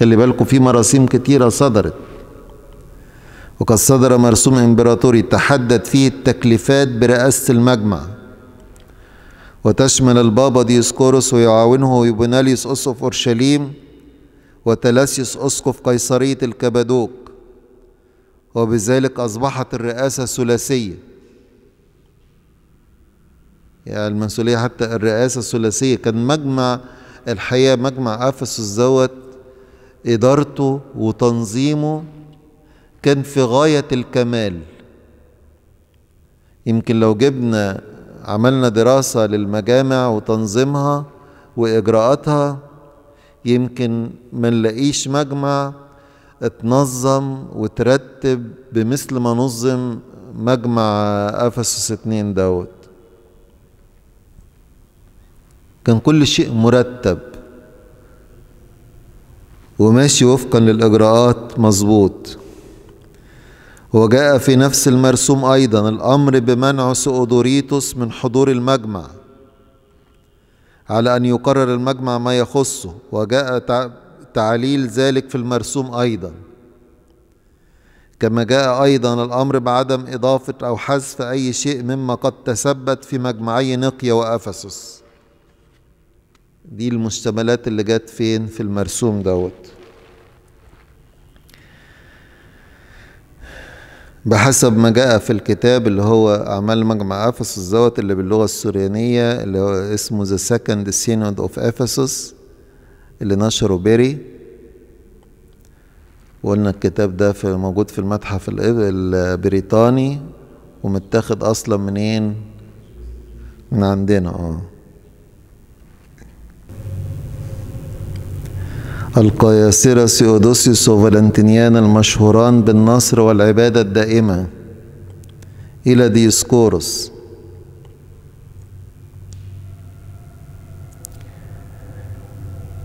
خلي بالكم في مراسيم كتيرة صدرت وقد صدر مرسوم إمبراطوري تحدد فيه التكليفات برئاسة المجمع وتشمل البابا ديسكوروس ويعاونه يوبناليوس أسقف أورشليم وتلاسيوس أسقف قيصرية الكبادوك وبذلك أصبحت الرئاسة ثلاثية يعني المسؤولية حتى الرئاسة الثلاثية كان مجمع الحقيقة مجمع أفسس دوت إدارته وتنظيمه كان في غاية الكمال يمكن لو جبنا عملنا دراسة للمجامع وتنظيمها وإجراءاتها يمكن ما نلاقيش مجمع اتنظم وترتب بمثل ما نظم مجمع أفسس اتنين دوت كان كل شيء مرتب وماشي وفقا للإجراءات مظبوط وجاء في نفس المرسوم أيضا الأمر بمنع سؤدوريتوس من حضور المجمع على أن يقرر المجمع ما يخصه وجاء تعليل ذلك في المرسوم أيضا كما جاء أيضا الأمر بعدم إضافة أو حذف أي شيء مما قد تثبت في مجمعي نقيا وأفسس دي المشتملات اللي جت فين في المرسوم دوت بحسب ما جاء في الكتاب اللي هو أعمال مجمع أفسس دوت اللي باللغة السوريانية اللي هو اسمه The Second Synod of Ephesus اللي نشره بيري وقلنا الكتاب ده في موجود في المتحف البريطاني ومتاخد أصلا منين؟ من عندنا اه القياصرة سيودوسيوس وفالنتينيان المشهوران بالنصر والعبادة الدائمة إلى ديسكورس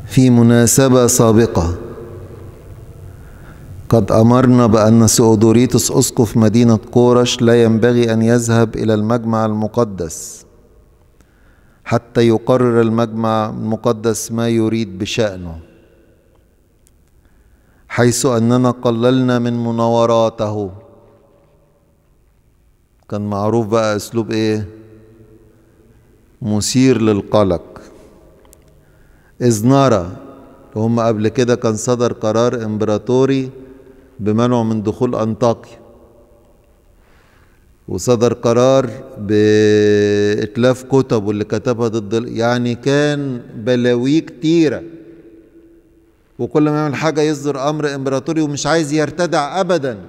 في مناسبة سابقة قد أمرنا بأن سيودوريتوس أسقف مدينة قورش لا ينبغي أن يذهب إلى المجمع المقدس حتى يقرر المجمع المقدس ما يريد بشأنه حيث أننا قللنا من مناوراته كان معروف بقى أسلوب إيه مثير للقلق إذ نرى هم قبل كده كان صدر قرار إمبراطوري بمنعه من دخول أنطاكيا وصدر قرار بإتلاف كتبه اللي كتبها ضد يعني كان بلاوي كتيره وكل ما يعمل حاجة يصدر أمر إمبراطوري ومش عايز يرتدع أبدا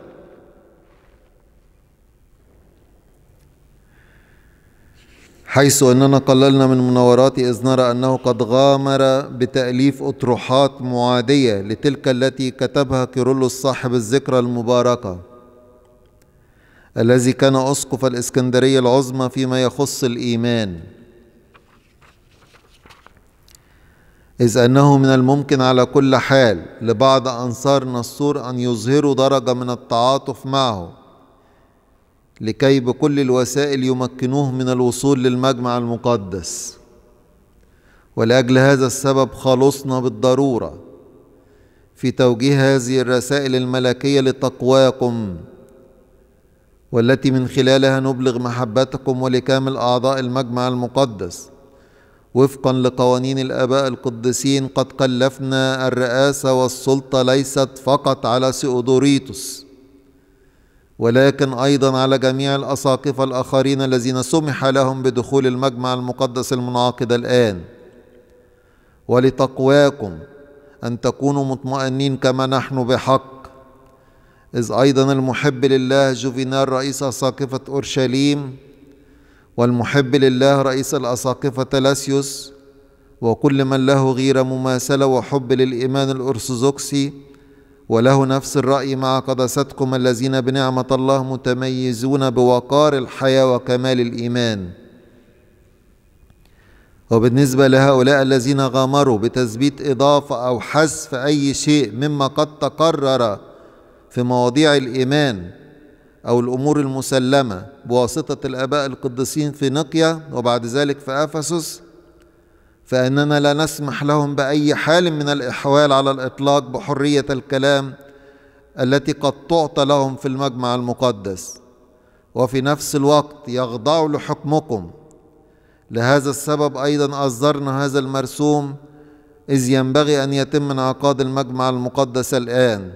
حيث أننا قللنا من مناورات إذ نرى أنه قد غامر بتأليف أطروحات معادية لتلك التي كتبها كيرلس صاحب الذكرى المباركة الذي كان أسقف الإسكندرية العظمى فيما يخص الإيمان إذ أنه من الممكن على كل حال لبعض أنصار نصور أن يظهروا درجة من التعاطف معه لكي بكل الوسائل يمكنوه من الوصول للمجمع المقدس ولأجل هذا السبب خلصنا بالضرورة في توجيه هذه الرسائل الملكية لتقواكم والتي من خلالها نبلغ محبتكم ولكامل أعضاء المجمع المقدس وفقا لقوانين الآباء القديسين قد كلفنا الرئاسة والسلطة ليست فقط على سيودوريتوس ولكن أيضا على جميع الأساقفة الآخرين الذين سمح لهم بدخول المجمع المقدس المنعقد الآن ولتقواكم أن تكونوا مطمئنين كما نحن بحق إذ أيضا المحب لله جوفينار رئيس أساقفة أورشليم والمحب لله رئيس الأساقفة لاسيوس وكل من له غيرة مماثلة وحب للإيمان الأرثوذكسي وله نفس الرأي مع قدستكم الذين بنعمة الله متميزون بوقار الحياة وكمال الإيمان وبالنسبة لهؤلاء الذين غامروا بتثبيت إضافة أو حذف أي شيء مما قد تقرر في مواضيع الإيمان أو الأمور المسلمة بواسطة الآباء القديسين في نقيا وبعد ذلك في أفسس فإننا لا نسمح لهم بأي حال من الإحوال على الإطلاق بحرية الكلام التي قد تعطى لهم في المجمع المقدس وفي نفس الوقت يخضعوا لحكمكم لهذا السبب أيضا أصدرنا هذا المرسوم إذ ينبغي أن يتم انعقاد المجمع المقدس الآن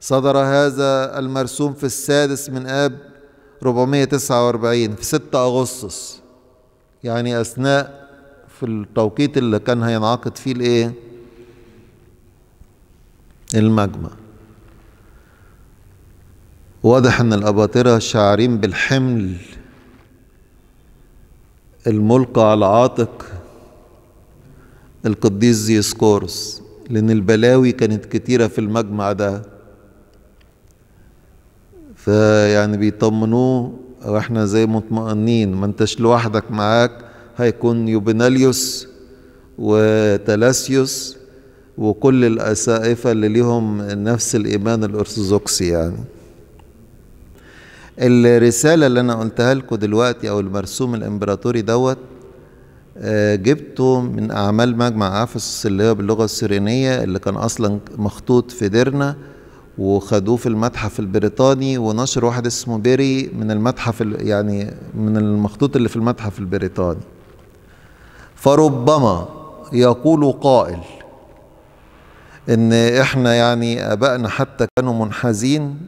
صدر هذا المرسوم في السادس من آب 449 في 6 أغسطس يعني أثناء في التوقيت اللي كان هينعقد فيه الإيه؟ المجمع واضح إن الأباطرة شاعرين بالحمل الملقى على عاتق القديس زيسكورس لأن البلاوي كانت كتيرة في المجمع ده فيعني بيطمنوه واحنا زي مطمئنين ما انتش لوحدك معاك هيكون يوبناليوس وتلاسيوس وكل الأسائفة اللي ليهم نفس الإيمان الأرثوذكسي يعني الرسالة اللي أنا قلتها لكم دلوقتي أو المرسوم الإمبراطوري دوت آه، جبته من أعمال مجمع أفسس اللي هو باللغة السيرينية اللي كان أصلا مخطوط في ديرنا وخدوه في المتحف البريطاني ونشر واحد اسمه بيري من المتحف يعني من المخطوط اللي في المتحف البريطاني فربما يقول قائل ان احنا يعني ابائنا حتى كانوا منحازين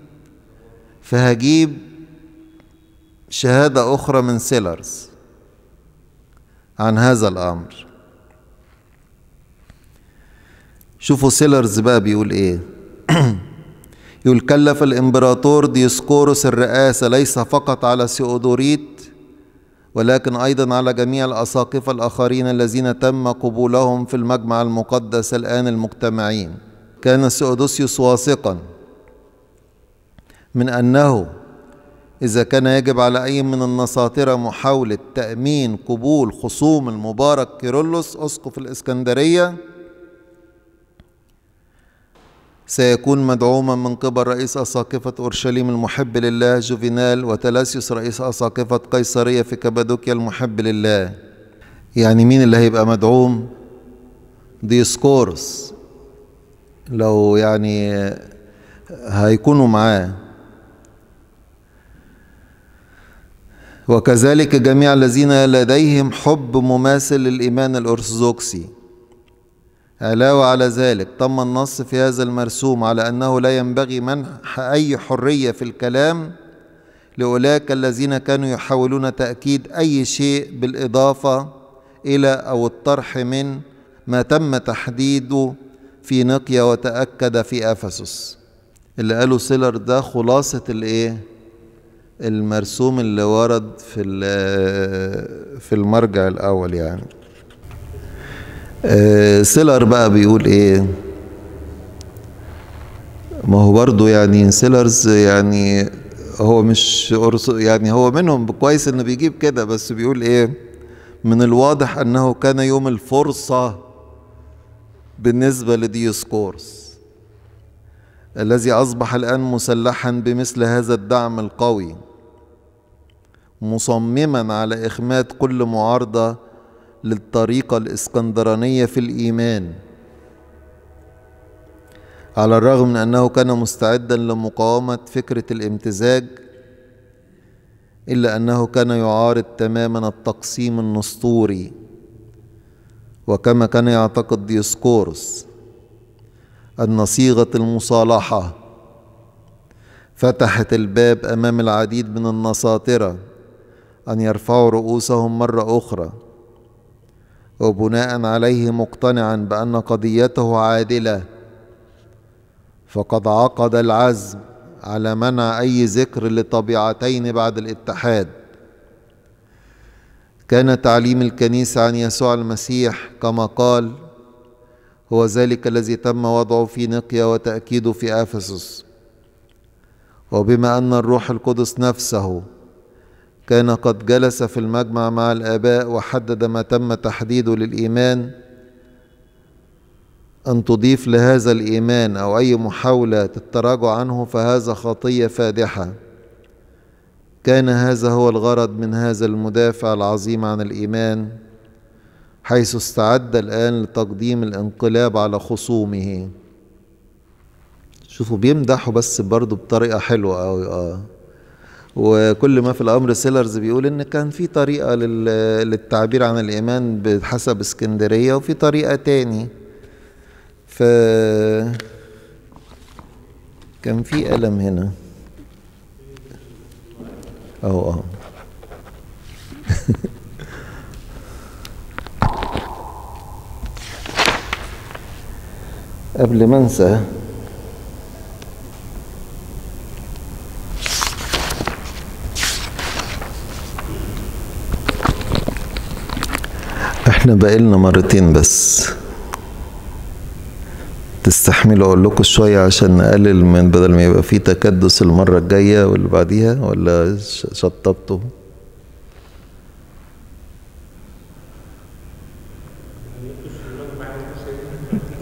فهجيب شهادة أخرى من سيلرز عن هذا الأمر شوفوا سيلرز بقى بيقول إيه <clears throat> يكلف الإمبراطور ديسقوروس الرئاسة ليس فقط على سيودوريت ولكن أيضا على جميع الأساقفة الآخرين الذين تم قبولهم في المجمع المقدس الآن المجتمعين كان سيودوسيوس واثقا من أنه إذا كان يجب على أي من النساطرة محاولة تأمين قبول خصوم المبارك كيرلس أسقف الإسكندرية سيكون مدعوما من قبل رئيس أساقفة أورشليم المحب لله جوفينال وتلاسيوس رئيس أساقفة قيصرية في كابادوكيا المحب لله يعني مين اللي هيبقى مدعوم ديسكورس لو يعني هيكونوا معاه وكذلك جميع الذين لديهم حب مماثل للإيمان الأرثوذكسي علاوة على ذلك تم النص في هذا المرسوم على أنه لا ينبغي منح أي حرية في الكلام لأولئك الذين كانوا يحاولون تأكيد أي شيء بالإضافة إلى أو الطرح من ما تم تحديده في نقيا وتأكد في أفسس اللي قاله سيلر ده خلاصة الإيه؟ المرسوم اللي ورد في في المرجع الأول يعني آه، سيلر بقى بيقول ايه ما هو برضو يعني سيلرز يعني هو مش يعني هو منهم كويس انه بيجيب كده بس بيقول ايه من الواضح انه كان يوم الفرصه بالنسبه لديسكورس الذي اصبح الان مسلحا بمثل هذا الدعم القوي مصمما على اخماد كل معارضه للطريقة الإسكندرانية في الإيمان على الرغم من أنه كان مستعدا لمقاومة فكرة الامتزاج إلا أنه كان يعارض تماما التقسيم النسطوري وكما كان يعتقد ديسكورس أن صيغة المصالحة فتحت الباب أمام العديد من النساطرة أن يرفعوا رؤوسهم مرة أخرى وبناء عليه مقتنعا بأن قضيته عادلة فقد عقد العزم على منع أي ذكر للطبيعتين بعد الاتحاد كان تعليم الكنيسة عن يسوع المسيح كما قال هو ذلك الذي تم وضعه في نقيا وتأكيده في أفسس وبما أن الروح القدس نفسه كان قد جلس في المجمع مع الآباء وحدد ما تم تحديده للإيمان أن تضيف لهذا الإيمان أو أي محاولة للتراجع عنه فهذا خطية فادحة كان هذا هو الغرض من هذا المدافع العظيم عن الإيمان حيث استعد الآن لتقديم الانقلاب على خصومه شوفوا بيمدحوا بس برضه بطريقة حلوة أوي آه وكل ما في الامر سيلرز بيقول ان كان في طريقه للتعبير عن الايمان بحسب اسكندريه وفي طريقه تاني ف كان في الم هنا اهو اهو <laughs> قبل ما انسى احنا بقلنا مرتين بس تستحملوا اقول لكم شويه عشان نقلل من بدل ما يبقى في تكدس المره الجايه واللي بعديها ولا شطبتوا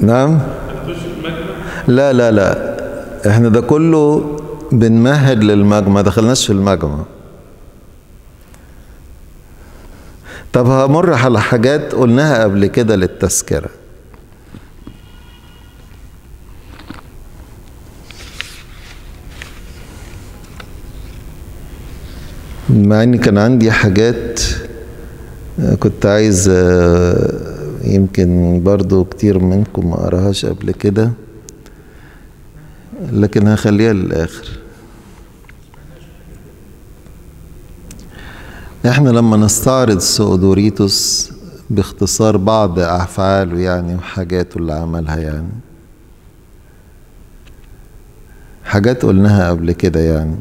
نعم لا لا لا احنا ده كله بنمهد للمجمع دخلناش في المجمع طب همر على حاجات قلناها قبل كده للتذكرة مع ان كان عندي حاجات آه، كنت عايز آه، يمكن برضو كتير منكم ما قراهاش قبل كده لكن هخليها للاخر احنا لما نستعرض سؤدوريتوس باختصار بعض افعاله يعني وحاجاته اللي عملها يعني حاجات قلناها قبل كده يعني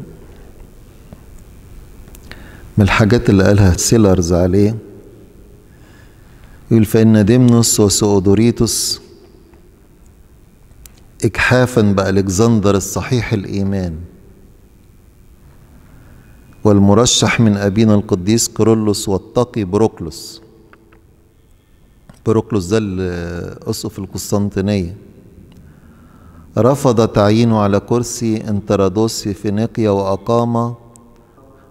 من الحاجات اللي قالها سيلرز عليه يقول فإن ديمنوس وسؤدوريتوس إجحافا بألكسندر الصحيح الإيمان والمرشح من أبينا القديس كرولوس والتقي بروكلوس بروكلوس ده أسقف القسطنطينية رفض تعيينه على كرسي انترادوس في فينيقيا وأقام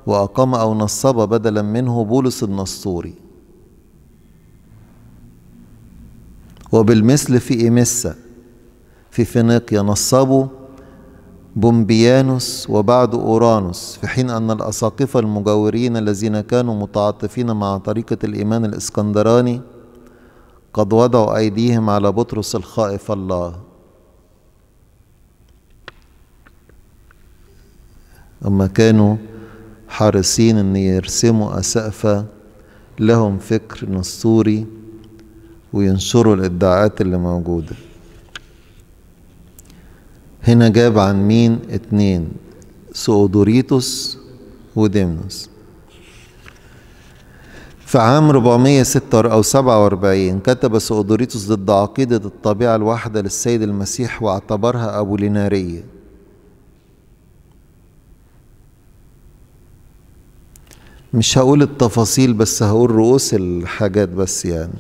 وأقام أو نصب بدلا منه بولس النسطوري وبالمثل في إيميسا في فينيقيا نصبوا بومبيانوس وبعد أورانوس في حين أن الأساقفة المجاورين الذين كانوا متعاطفين مع طريقة الإيمان الإسكندراني قد وضعوا أيديهم على بطرس الخائف الله أما كانوا حريصين أن يرسموا أسقفة لهم فكر نسطوري وينشروا الادعاءات اللي موجوده هنا جاب عن مين اتنين سؤدوريتوس وديمنوس في عام 406 أو 47 كتب سؤدوريتوس ضد عقيدة الطبيعة الواحدة للسيد المسيح واعتبرها أبو لينارية مش هقول التفاصيل بس هقول رؤوس الحاجات بس يعني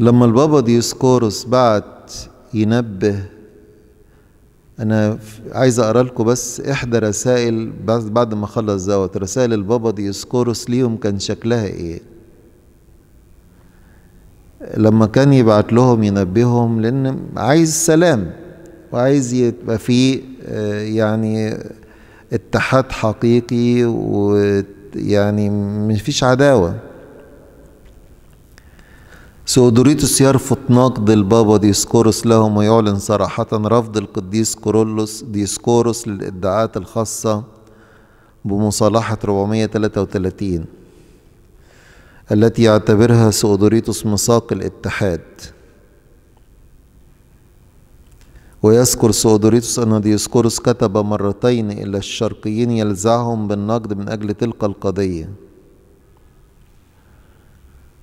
لما البابا ديوسكورس بعت ينبه انا عايز اقرا لكم بس احدى رسائل بعد ما خلص دوت رسائل البابا ديسكوروس ليهم كان شكلها ايه لما كان يبعت لهم ينبههم لان عايز سلام وعايز يبقى فيه آه، يعني اتحاد حقيقي ويعني مفيش عداوه سيودوريتوس يرفض نقد البابا ديسكوروس لهم ويعلن صراحة رفض القديس كورولوس ديسكوروس للادعاءات الخاصة بمصالحة 433 التي يعتبرها سودوريتوس مساق الاتحاد ويذكر سودوريتوس أن ديسكوروس كتب مرتين إلى الشرقيين يلزعهم بالنقد من أجل تلك القضية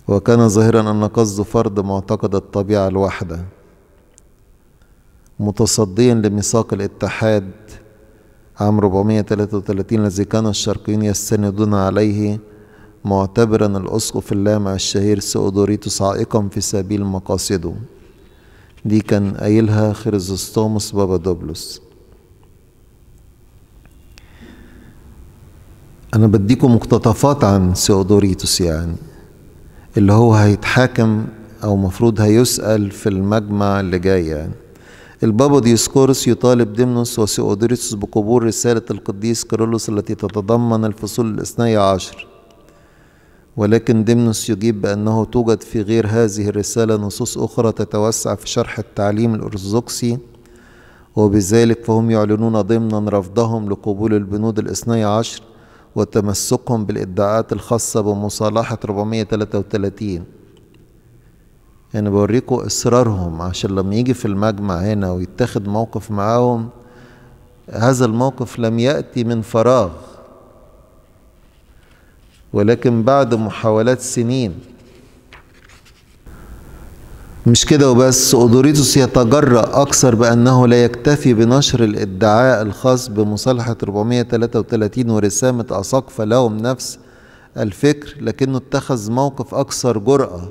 وكان ظاهرا أن قصد فرض معتقد الطبيعة الواحدة متصديا لميثاق الاتحاد عام 433 الذي كان الشرقيون يستندون عليه معتبرا الأسقف اللامع الشهير سؤدوريتوس عائقا في سبيل مقاصده دي كان قايلها خريزوستوموس دوبلوس أنا بديكم مقتطفات عن سؤدوريتوس يعني اللي هو هيتحاكم أو مفروض هيسأل في المجمع اللي جاي يعني. البابا ديسكورس يطالب ديمنوس وسيودوريتوس بقبول رسالة القديس كيرلس التي تتضمن الفصول الاثني عشر ولكن ديمنوس يجيب بأنه توجد في غير هذه الرسالة نصوص أخرى تتوسع في شرح التعليم الأرثوذكسي وبذلك فهم يعلنون ضمنا رفضهم لقبول البنود الاثني عشر وتمسكهم بالادعاءات الخاصه بمصالحه 433 يعني بوريكم اصرارهم عشان لما يجي في المجمع هنا ويتخذ موقف معاهم هذا الموقف لم ياتي من فراغ ولكن بعد محاولات سنين مش كده وبس أودوريتوس يتجرأ أكثر بأنه لا يكتفي بنشر الادعاء الخاص بمصالحة 433 ورسامة أساقفة لهم نفس الفكر لكنه اتخذ موقف أكثر جرأة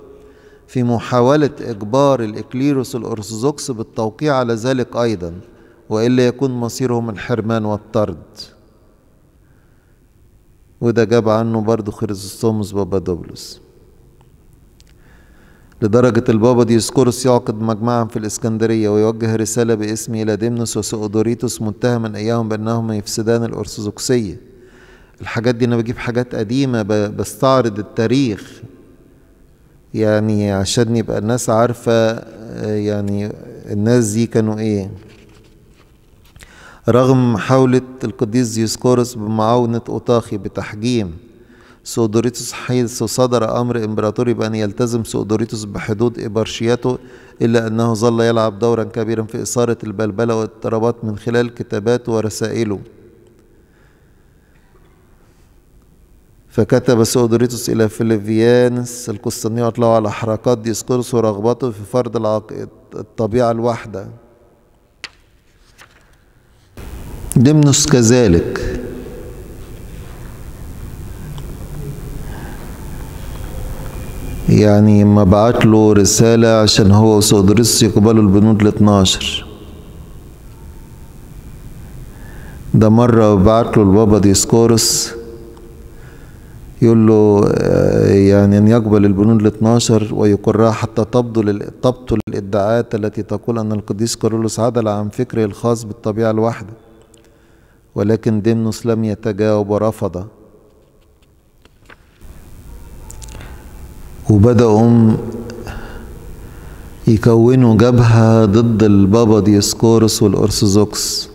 في محاولة إجبار الإكليروس الأرثوذكس بالتوقيع على ذلك أيضا وإلا يكون مصيرهم الحرمان والطرد وده جاب عنه برضه خريزوستوموس دوبلوس لدرجة البابا ديسكورس يعقد مجمعا في الإسكندرية ويوجه رسالة باسم إلى ديمنوس وسؤدوريتوس متهما إياهم بأنهم يفسدان الأرثوذكسية الحاجات دي أنا بجيب حاجات قديمة بستعرض التاريخ يعني عشان يبقى الناس عارفة آه، يعني الناس دي كانوا إيه رغم محاولة القديس ديسكورس بمعاونة أوطاخي بتحجيم سودوريتوس حيث صدر أمر إمبراطوري بأن يلتزم سودوريتوس بحدود إبرشياته إلا أنه ظل يلعب دورا كبيرا في إثارة البلبلة والاضطرابات من خلال كتاباته ورسائله فكتب سودوريتوس إلى فليفيانس القسطنطيني وأطلعوا على حركات ديسقورس ورغبته في فرض العقيد الطبيعة الواحدة دمنس كذلك يعني ما بعت له رسالة عشان هو وسودرس يقبلوا البنود ال 12 ده مرة بعت له البابا ديسكورس يقول له آه، يعني أن يقبل البنود ال 12 ويقرها حتى تبطل تبطل الادعاءات التي تقول أن القديس كارولوس عدل عن فكره الخاص بالطبيعة الواحدة ولكن ديمنوس لم يتجاوب ورفض وبدأوا يكونوا جبهة ضد البابا ديسكورس والأرثوذكس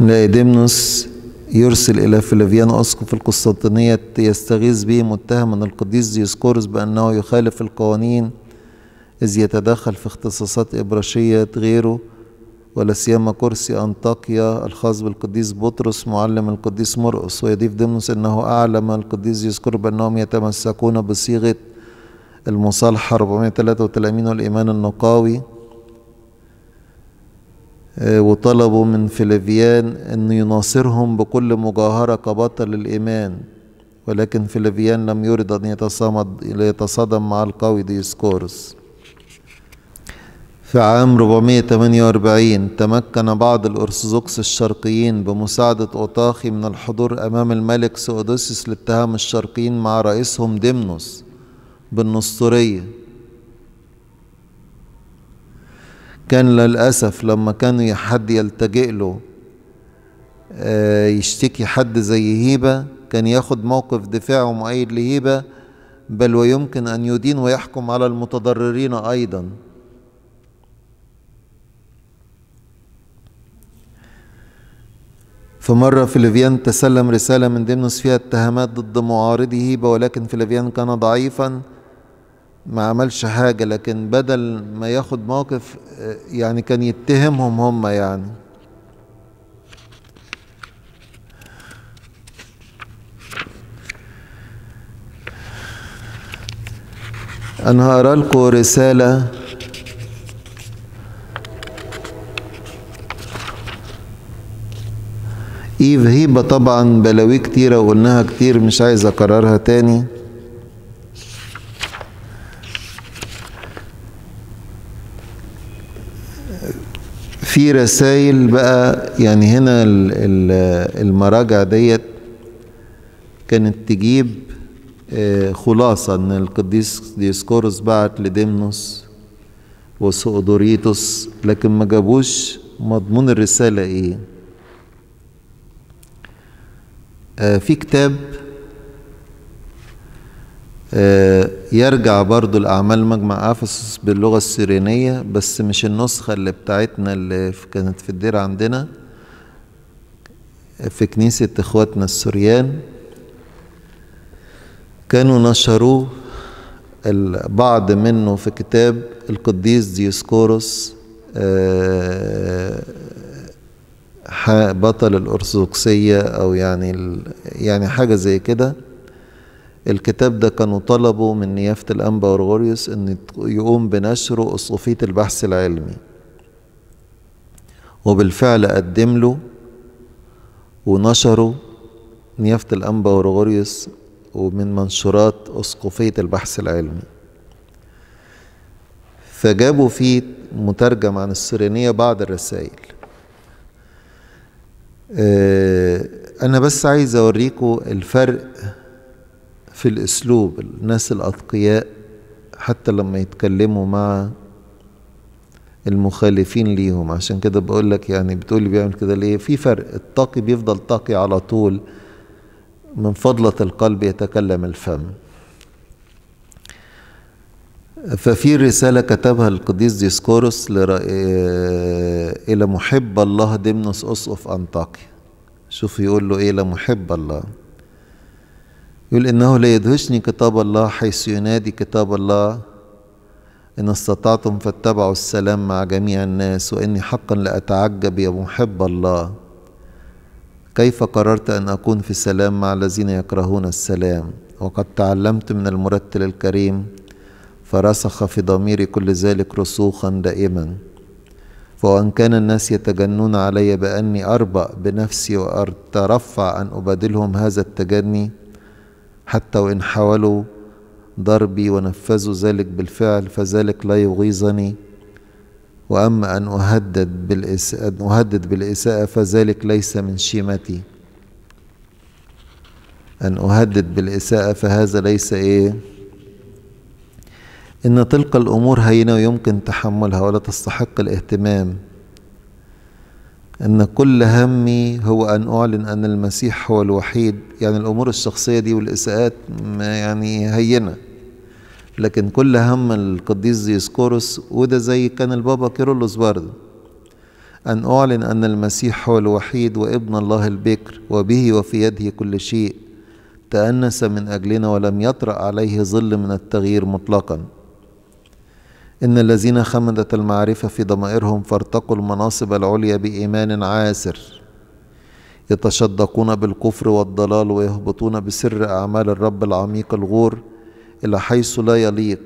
لإيديمنوس يرسل إلى فلافيان أسقف القسطنطينية يستغيث به متهما القديس ديسكورس بأنه يخالف القوانين إذ يتدخل في اختصاصات إبراشية غيره ولا سيما كرسي أنطاكيا الخاص بالقديس بطرس معلم القديس مرقس ويضيف دمنس أنه أعلم القديس يذكر بأنهم يتمسكون بصيغة المصالحة 483 والإيمان النقاوي آه، وطلبوا من فلافيان أن يناصرهم بكل مجاهرة كبطل الإيمان ولكن فلافيان لم يرد أن يتصادم مع القوي ديسكورس في عام 448 تمكن بعض الأرثوذكس الشرقيين بمساعدة أوطاخي من الحضور أمام الملك سؤدوسيوس لاتهام الشرقيين مع رئيسهم ديمنوس بالنسطورية كان للأسف لما كانوا حد يلتجئ له آه، يشتكي حد زي هيبة كان ياخد موقف دفاع ومؤيد لهيبة بل ويمكن أن يدين ويحكم على المتضررين أيضاً فمرة فليفيان تسلم رسالة من ديمنوس فيها اتهامات ضد معارضه هيبة ولكن فليفيان كان ضعيفا ما عملش حاجة لكن بدل ما ياخد موقف يعني كان يتهمهم هم يعني أنا هقرا لكم رسالة ايف هيبة طبعا بلاوي كتيرة وقلناها كتير مش عايز اكررها تاني في رسائل بقى يعني هنا المراجع ديت كانت تجيب آه، خلاصة ان القديس ديسكورس بعت لديمنوس وسؤدوريتوس لكن ما جابوش مضمون الرسالة ايه آه، في كتاب آه، يرجع برضو لأعمال مجمع أفسس باللغة السيرينية بس مش النسخة اللي بتاعتنا اللي كانت في الدير عندنا في كنيسة إخواتنا السوريان كانوا نشروا البعض منه في كتاب القديس ديوسكوروس آه، بطل الأرثوذكسية أو يعني يعني حاجة زي كده الكتاب ده كانوا طلبوا من نيافة الأنبا أورغوريوس إن يقوم بنشره أسقفية البحث العلمي وبالفعل قدم له ونشره نيافة الأنبا أورغوريوس ومن منشورات أسقفية البحث العلمي فجابوا فيه مترجم عن السرينية بعض الرسائل آه، أنا بس عايز أوريكم الفرق في الأسلوب الناس الأتقياء حتى لما يتكلموا مع المخالفين ليهم عشان كده بقول لك يعني بتقولي بيعمل كده ليه في فرق التقي بيفضل تقي على طول من فضلة القلب يتكلم الفم ففي رسالة كتبها القديس ديسكورس آه، إلى محب الله ديمنوس أسقف أنطاكيا شوف يقول له إيه لمحب الله يقول إنه لا يدهشني كتاب الله حيث ينادي كتاب الله إن استطعتم فاتبعوا السلام مع جميع الناس وإني حقا لأتعجب يا محب الله كيف قررت أن أكون في سلام مع الذين يكرهون السلام وقد تعلمت من المرتل الكريم فرسخ في ضميري كل ذلك رسوخا دائما فوان كان الناس يتجنون علي باني اربا بنفسي واترفع ان ابادلهم هذا التجني حتى وان حاولوا ضربي ونفذوا ذلك بالفعل فذلك لا يغيظني واما ان اهدد بالإساءة, أن أهدد بالاساءه فذلك ليس من شيمتي ان اهدد بالاساءه فهذا ليس ايه إن تلك الأمور هينة ويمكن تحملها ولا تستحق الاهتمام أن كل همي هو أن أعلن أن المسيح هو الوحيد يعني الأمور الشخصية دي والإساءات يعني هينة لكن كل هم القديس ديسكورس وده زي كان البابا كيرلس برضه أن أعلن أن المسيح هو الوحيد وابن الله البكر وبه وفي يده كل شيء تأنس من أجلنا ولم يطرأ عليه ظل من التغيير مطلقاً إن الذين خمدت المعرفة في ضمائرهم فارتقوا المناصب العليا بإيمان عاسر يتشدقون بالكفر والضلال ويهبطون بسر أعمال الرب العميق الغور إلى حيث لا يليق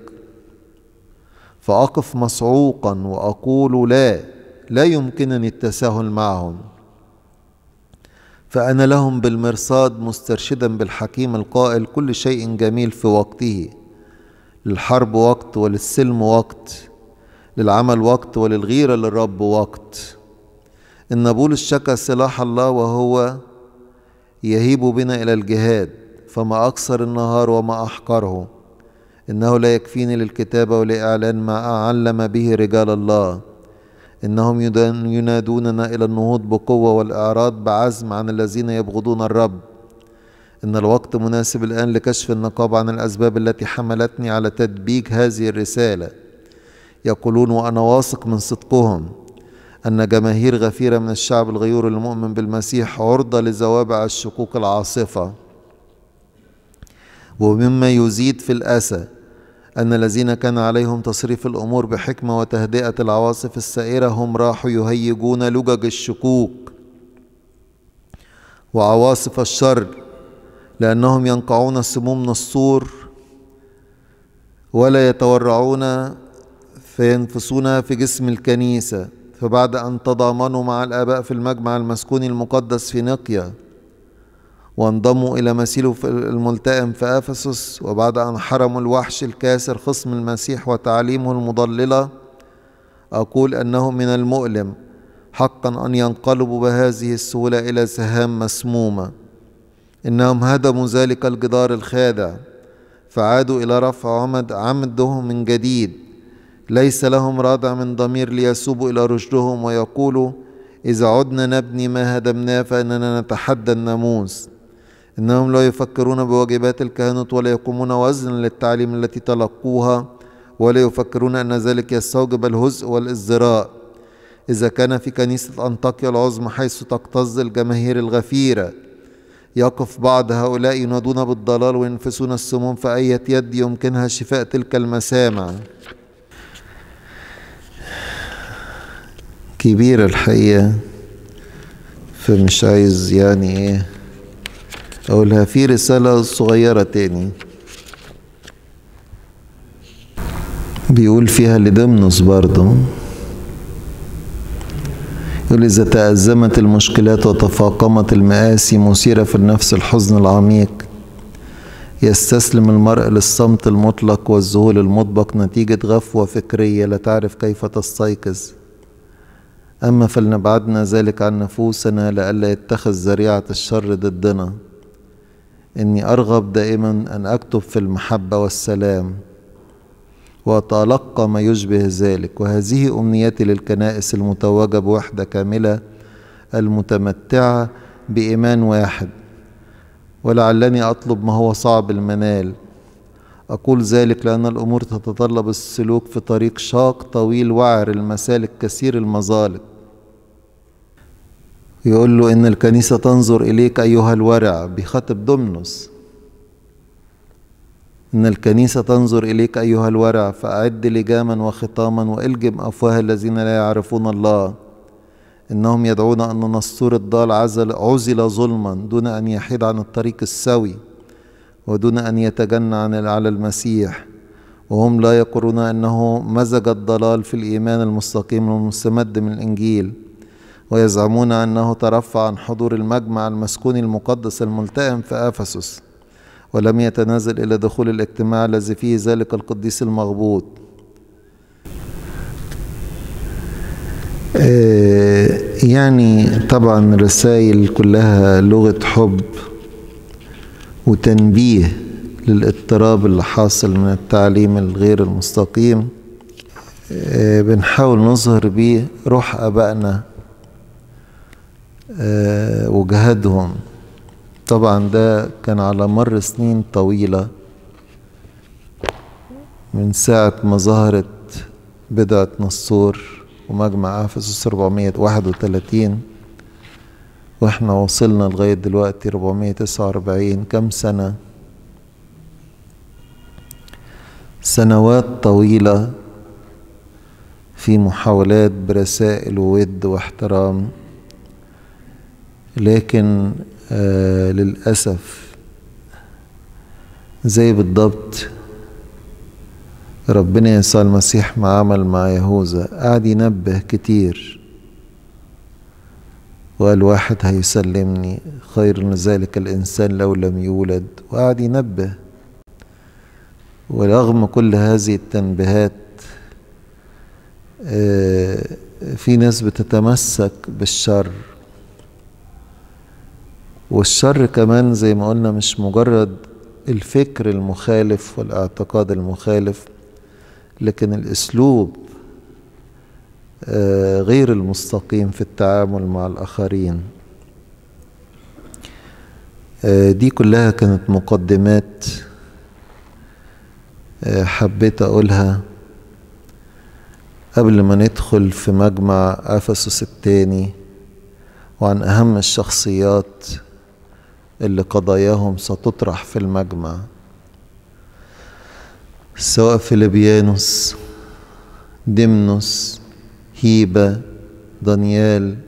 فأقف مصعوقا وأقول لا لا يمكنني التساهل معهم فأنا لهم بالمرصاد مسترشدا بالحكيم القائل كل شيء جميل في وقته للحرب وقت وللسلم وقت للعمل وقت وللغيرة للرب وقت إن بولس شكى سلاح الله وهو يهيب بنا إلى الجهاد فما أكثر النهار وما أحقره إنه لا يكفيني للكتابة ولإعلان ما أعلم به رجال الله إنهم ينادوننا إلى النهوض بقوة والإعراض بعزم عن الذين يبغضون الرب إن الوقت مناسب الآن لكشف النقاب عن الأسباب التي حملتني على تدبيج هذه الرسالة يقولون وأنا واثق من صدقهم أن جماهير غفيرة من الشعب الغيور المؤمن بالمسيح عرضة لزوابع الشقوق العاصفة ومما يزيد في الأسى أن الذين كان عليهم تصريف الأمور بحكمة وتهدئة العواصف السائرة هم راحوا يهيجون لجج الشكوك وعواصف الشر لأنهم ينقعون السموم من السور ولا يتورعون فينفسونها في جسم الكنيسة فبعد أن تضامنوا مع الآباء في المجمع المسكون المقدس في نقيا وانضموا إلى مسيله الملتئم في أفسس وبعد أن حرموا الوحش الكاسر خصم المسيح وتعليمه المضللة أقول أنه من المؤلم حقا أن ينقلبوا بهذه السهولة إلى سهام مسمومة إنهم هدموا ذلك الجدار الخادع فعادوا إلى رفع عمد عمده من جديد ليس لهم رادع من ضمير ليسوبوا إلى رشدهم ويقولوا إذا عدنا نبني ما هدمناه فإننا نتحدى الناموس إنهم لا يفكرون بواجبات الكهنة ولا يقومون وزنا للتعليم التي تلقوها ولا يفكرون أن ذلك يستوجب الهزء والازدراء إذا كان في كنيسة أنطاكيا العظمى حيث تكتظ الجماهير الغفيرة يقف بعض هؤلاء ينادون بالضلال وينفسون السموم فأية يد يمكنها شفاء تلك المسامع كبيرة الحقيقة فمش عايز يعني ايه اقولها في رسالة صغيرة تاني بيقول فيها لدمنس برضه إذا تأزمت المشكلات وتفاقمت المآسي مثيرة في النفس الحزن العميق يستسلم المرء للصمت المطلق والذهول المطبق نتيجة غفوة فكرية لا تعرف كيف تستيقظ أما فلنبعدنا ذلك عن نفوسنا لئلا يتخذ ذريعة الشر ضدنا إني أرغب دائما أن أكتب في المحبة والسلام وتلقى ما يشبه ذلك وهذه أمنيتي للكنائس المتوجة بوحدة كاملة المتمتعة بإيمان واحد ولعلني أطلب ما هو صعب المنال أقول ذلك لأن الأمور تتطلب السلوك في طريق شاق طويل وعر المسالك كثير المزالق يقول له إن الكنيسة تنظر إليك أيها الورع بخطب دومنوس إن الكنيسة تنظر إليك أيها الورع فأعد لجاما وخطاما وإلجم أفواه الذين لا يعرفون الله إنهم يدعون أن نسطور الضال عزل عزل ظلما دون أن يحيد عن الطريق السوي ودون أن يتجنى عن على المسيح وهم لا يقرون أنه مزج الضلال في الإيمان المستقيم المستمد من الإنجيل ويزعمون أنه ترفع عن حضور المجمع المسكون المقدس الملتئم في أفسس ولم يتنازل إلى دخول الاجتماع الذي فيه ذلك القديس المغبوط آه، يعني طبعا رسائل كلها لغة حب وتنبيه للاضطراب اللي حاصل من التعليم الغير المستقيم آه، بنحاول نظهر بيه روح أبائنا آه، وجهادهم طبعا ده كان على مر سنين طويلة من ساعة ما ظهرت بدعة نصور ومجمع أفسس 431 واحنا وصلنا لغاية دلوقتي 449 كم سنة سنوات طويلة في محاولات برسائل وود واحترام لكن آه للأسف زي بالضبط ربنا يسوع المسيح ما عمل مع يهوذا قعد ينبه كتير وقال واحد هيسلمني خير من ذلك الإنسان لو لم يولد وقعد ينبه ورغم كل هذه التنبيهات آه، في ناس بتتمسك بالشر والشر كمان زي ما قلنا مش مجرد الفكر المخالف والاعتقاد المخالف لكن الاسلوب آه، غير المستقيم في التعامل مع الاخرين آه، دي كلها كانت مقدمات آه، حبيت اقولها قبل ما ندخل في مجمع افسس الثاني وعن اهم الشخصيات اللي قضاياهم ستطرح في المجمع سواء فيليبيانوس ديمنوس هيبة دانيال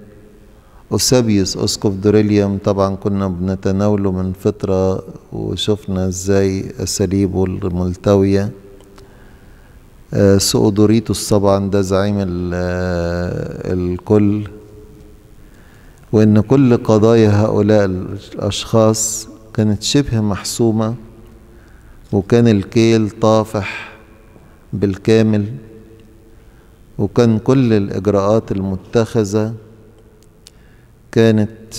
أوسابيوس أسقف دوريليوم طبعا كنا بنتناوله من فترة وشفنا ازاي أساليبه الملتوية آه، سؤدوريتوس طبعا ده زعيم آه، الكل وأن كل قضايا هؤلاء الأشخاص كانت شبه محسومة وكان الكيل طافح بالكامل وكان كل الإجراءات المتخذة كانت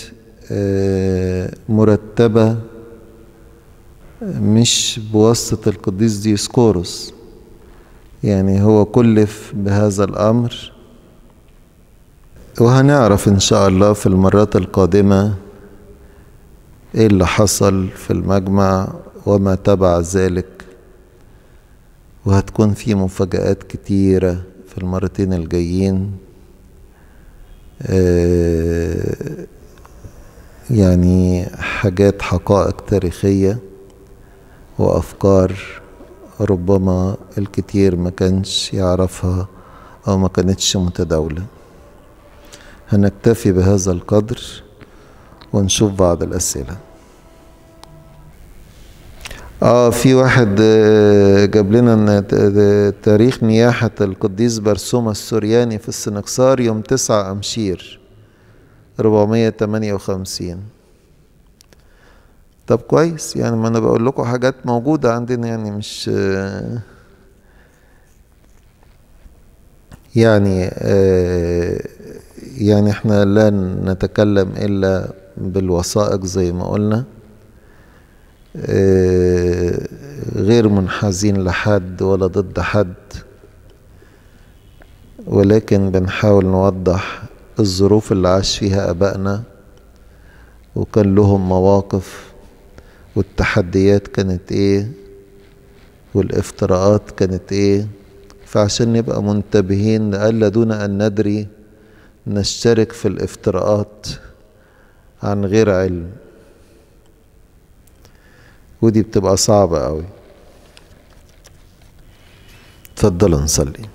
آه، مرتبة مش بواسطة القديس ديسكوروس يعني هو كلف بهذا الأمر وهنعرف إن شاء الله في المرات القادمة إيه اللي حصل في المجمع وما تبع ذلك وهتكون في مفاجآت كتيرة في المرتين الجايين آه، يعني حاجات حقائق تاريخية وأفكار ربما الكتير ما كانش يعرفها أو ما كانتش متداولة هنكتفي بهذا القدر ونشوف بعض الأسئلة اه في واحد آه، جاب لنا تاريخ نياحة القديس برسوم السورياني في السنكسار يوم 9 أمشير 458 طب كويس يعني ما انا بقول لكم حاجات موجودة عندنا يعني مش آه، يعني آه يعني احنا لا نتكلم الا بالوثائق زي ما قلنا آه، غير منحازين لحد ولا ضد حد ولكن بنحاول نوضح الظروف اللي عاش فيها ابائنا وكان لهم مواقف والتحديات كانت ايه والافتراءات كانت ايه فعشان نبقى منتبهين الا دون ان ندري نشترك في الافتراءات عن غير علم ودي بتبقى صعبة قوي تفضلوا نصلي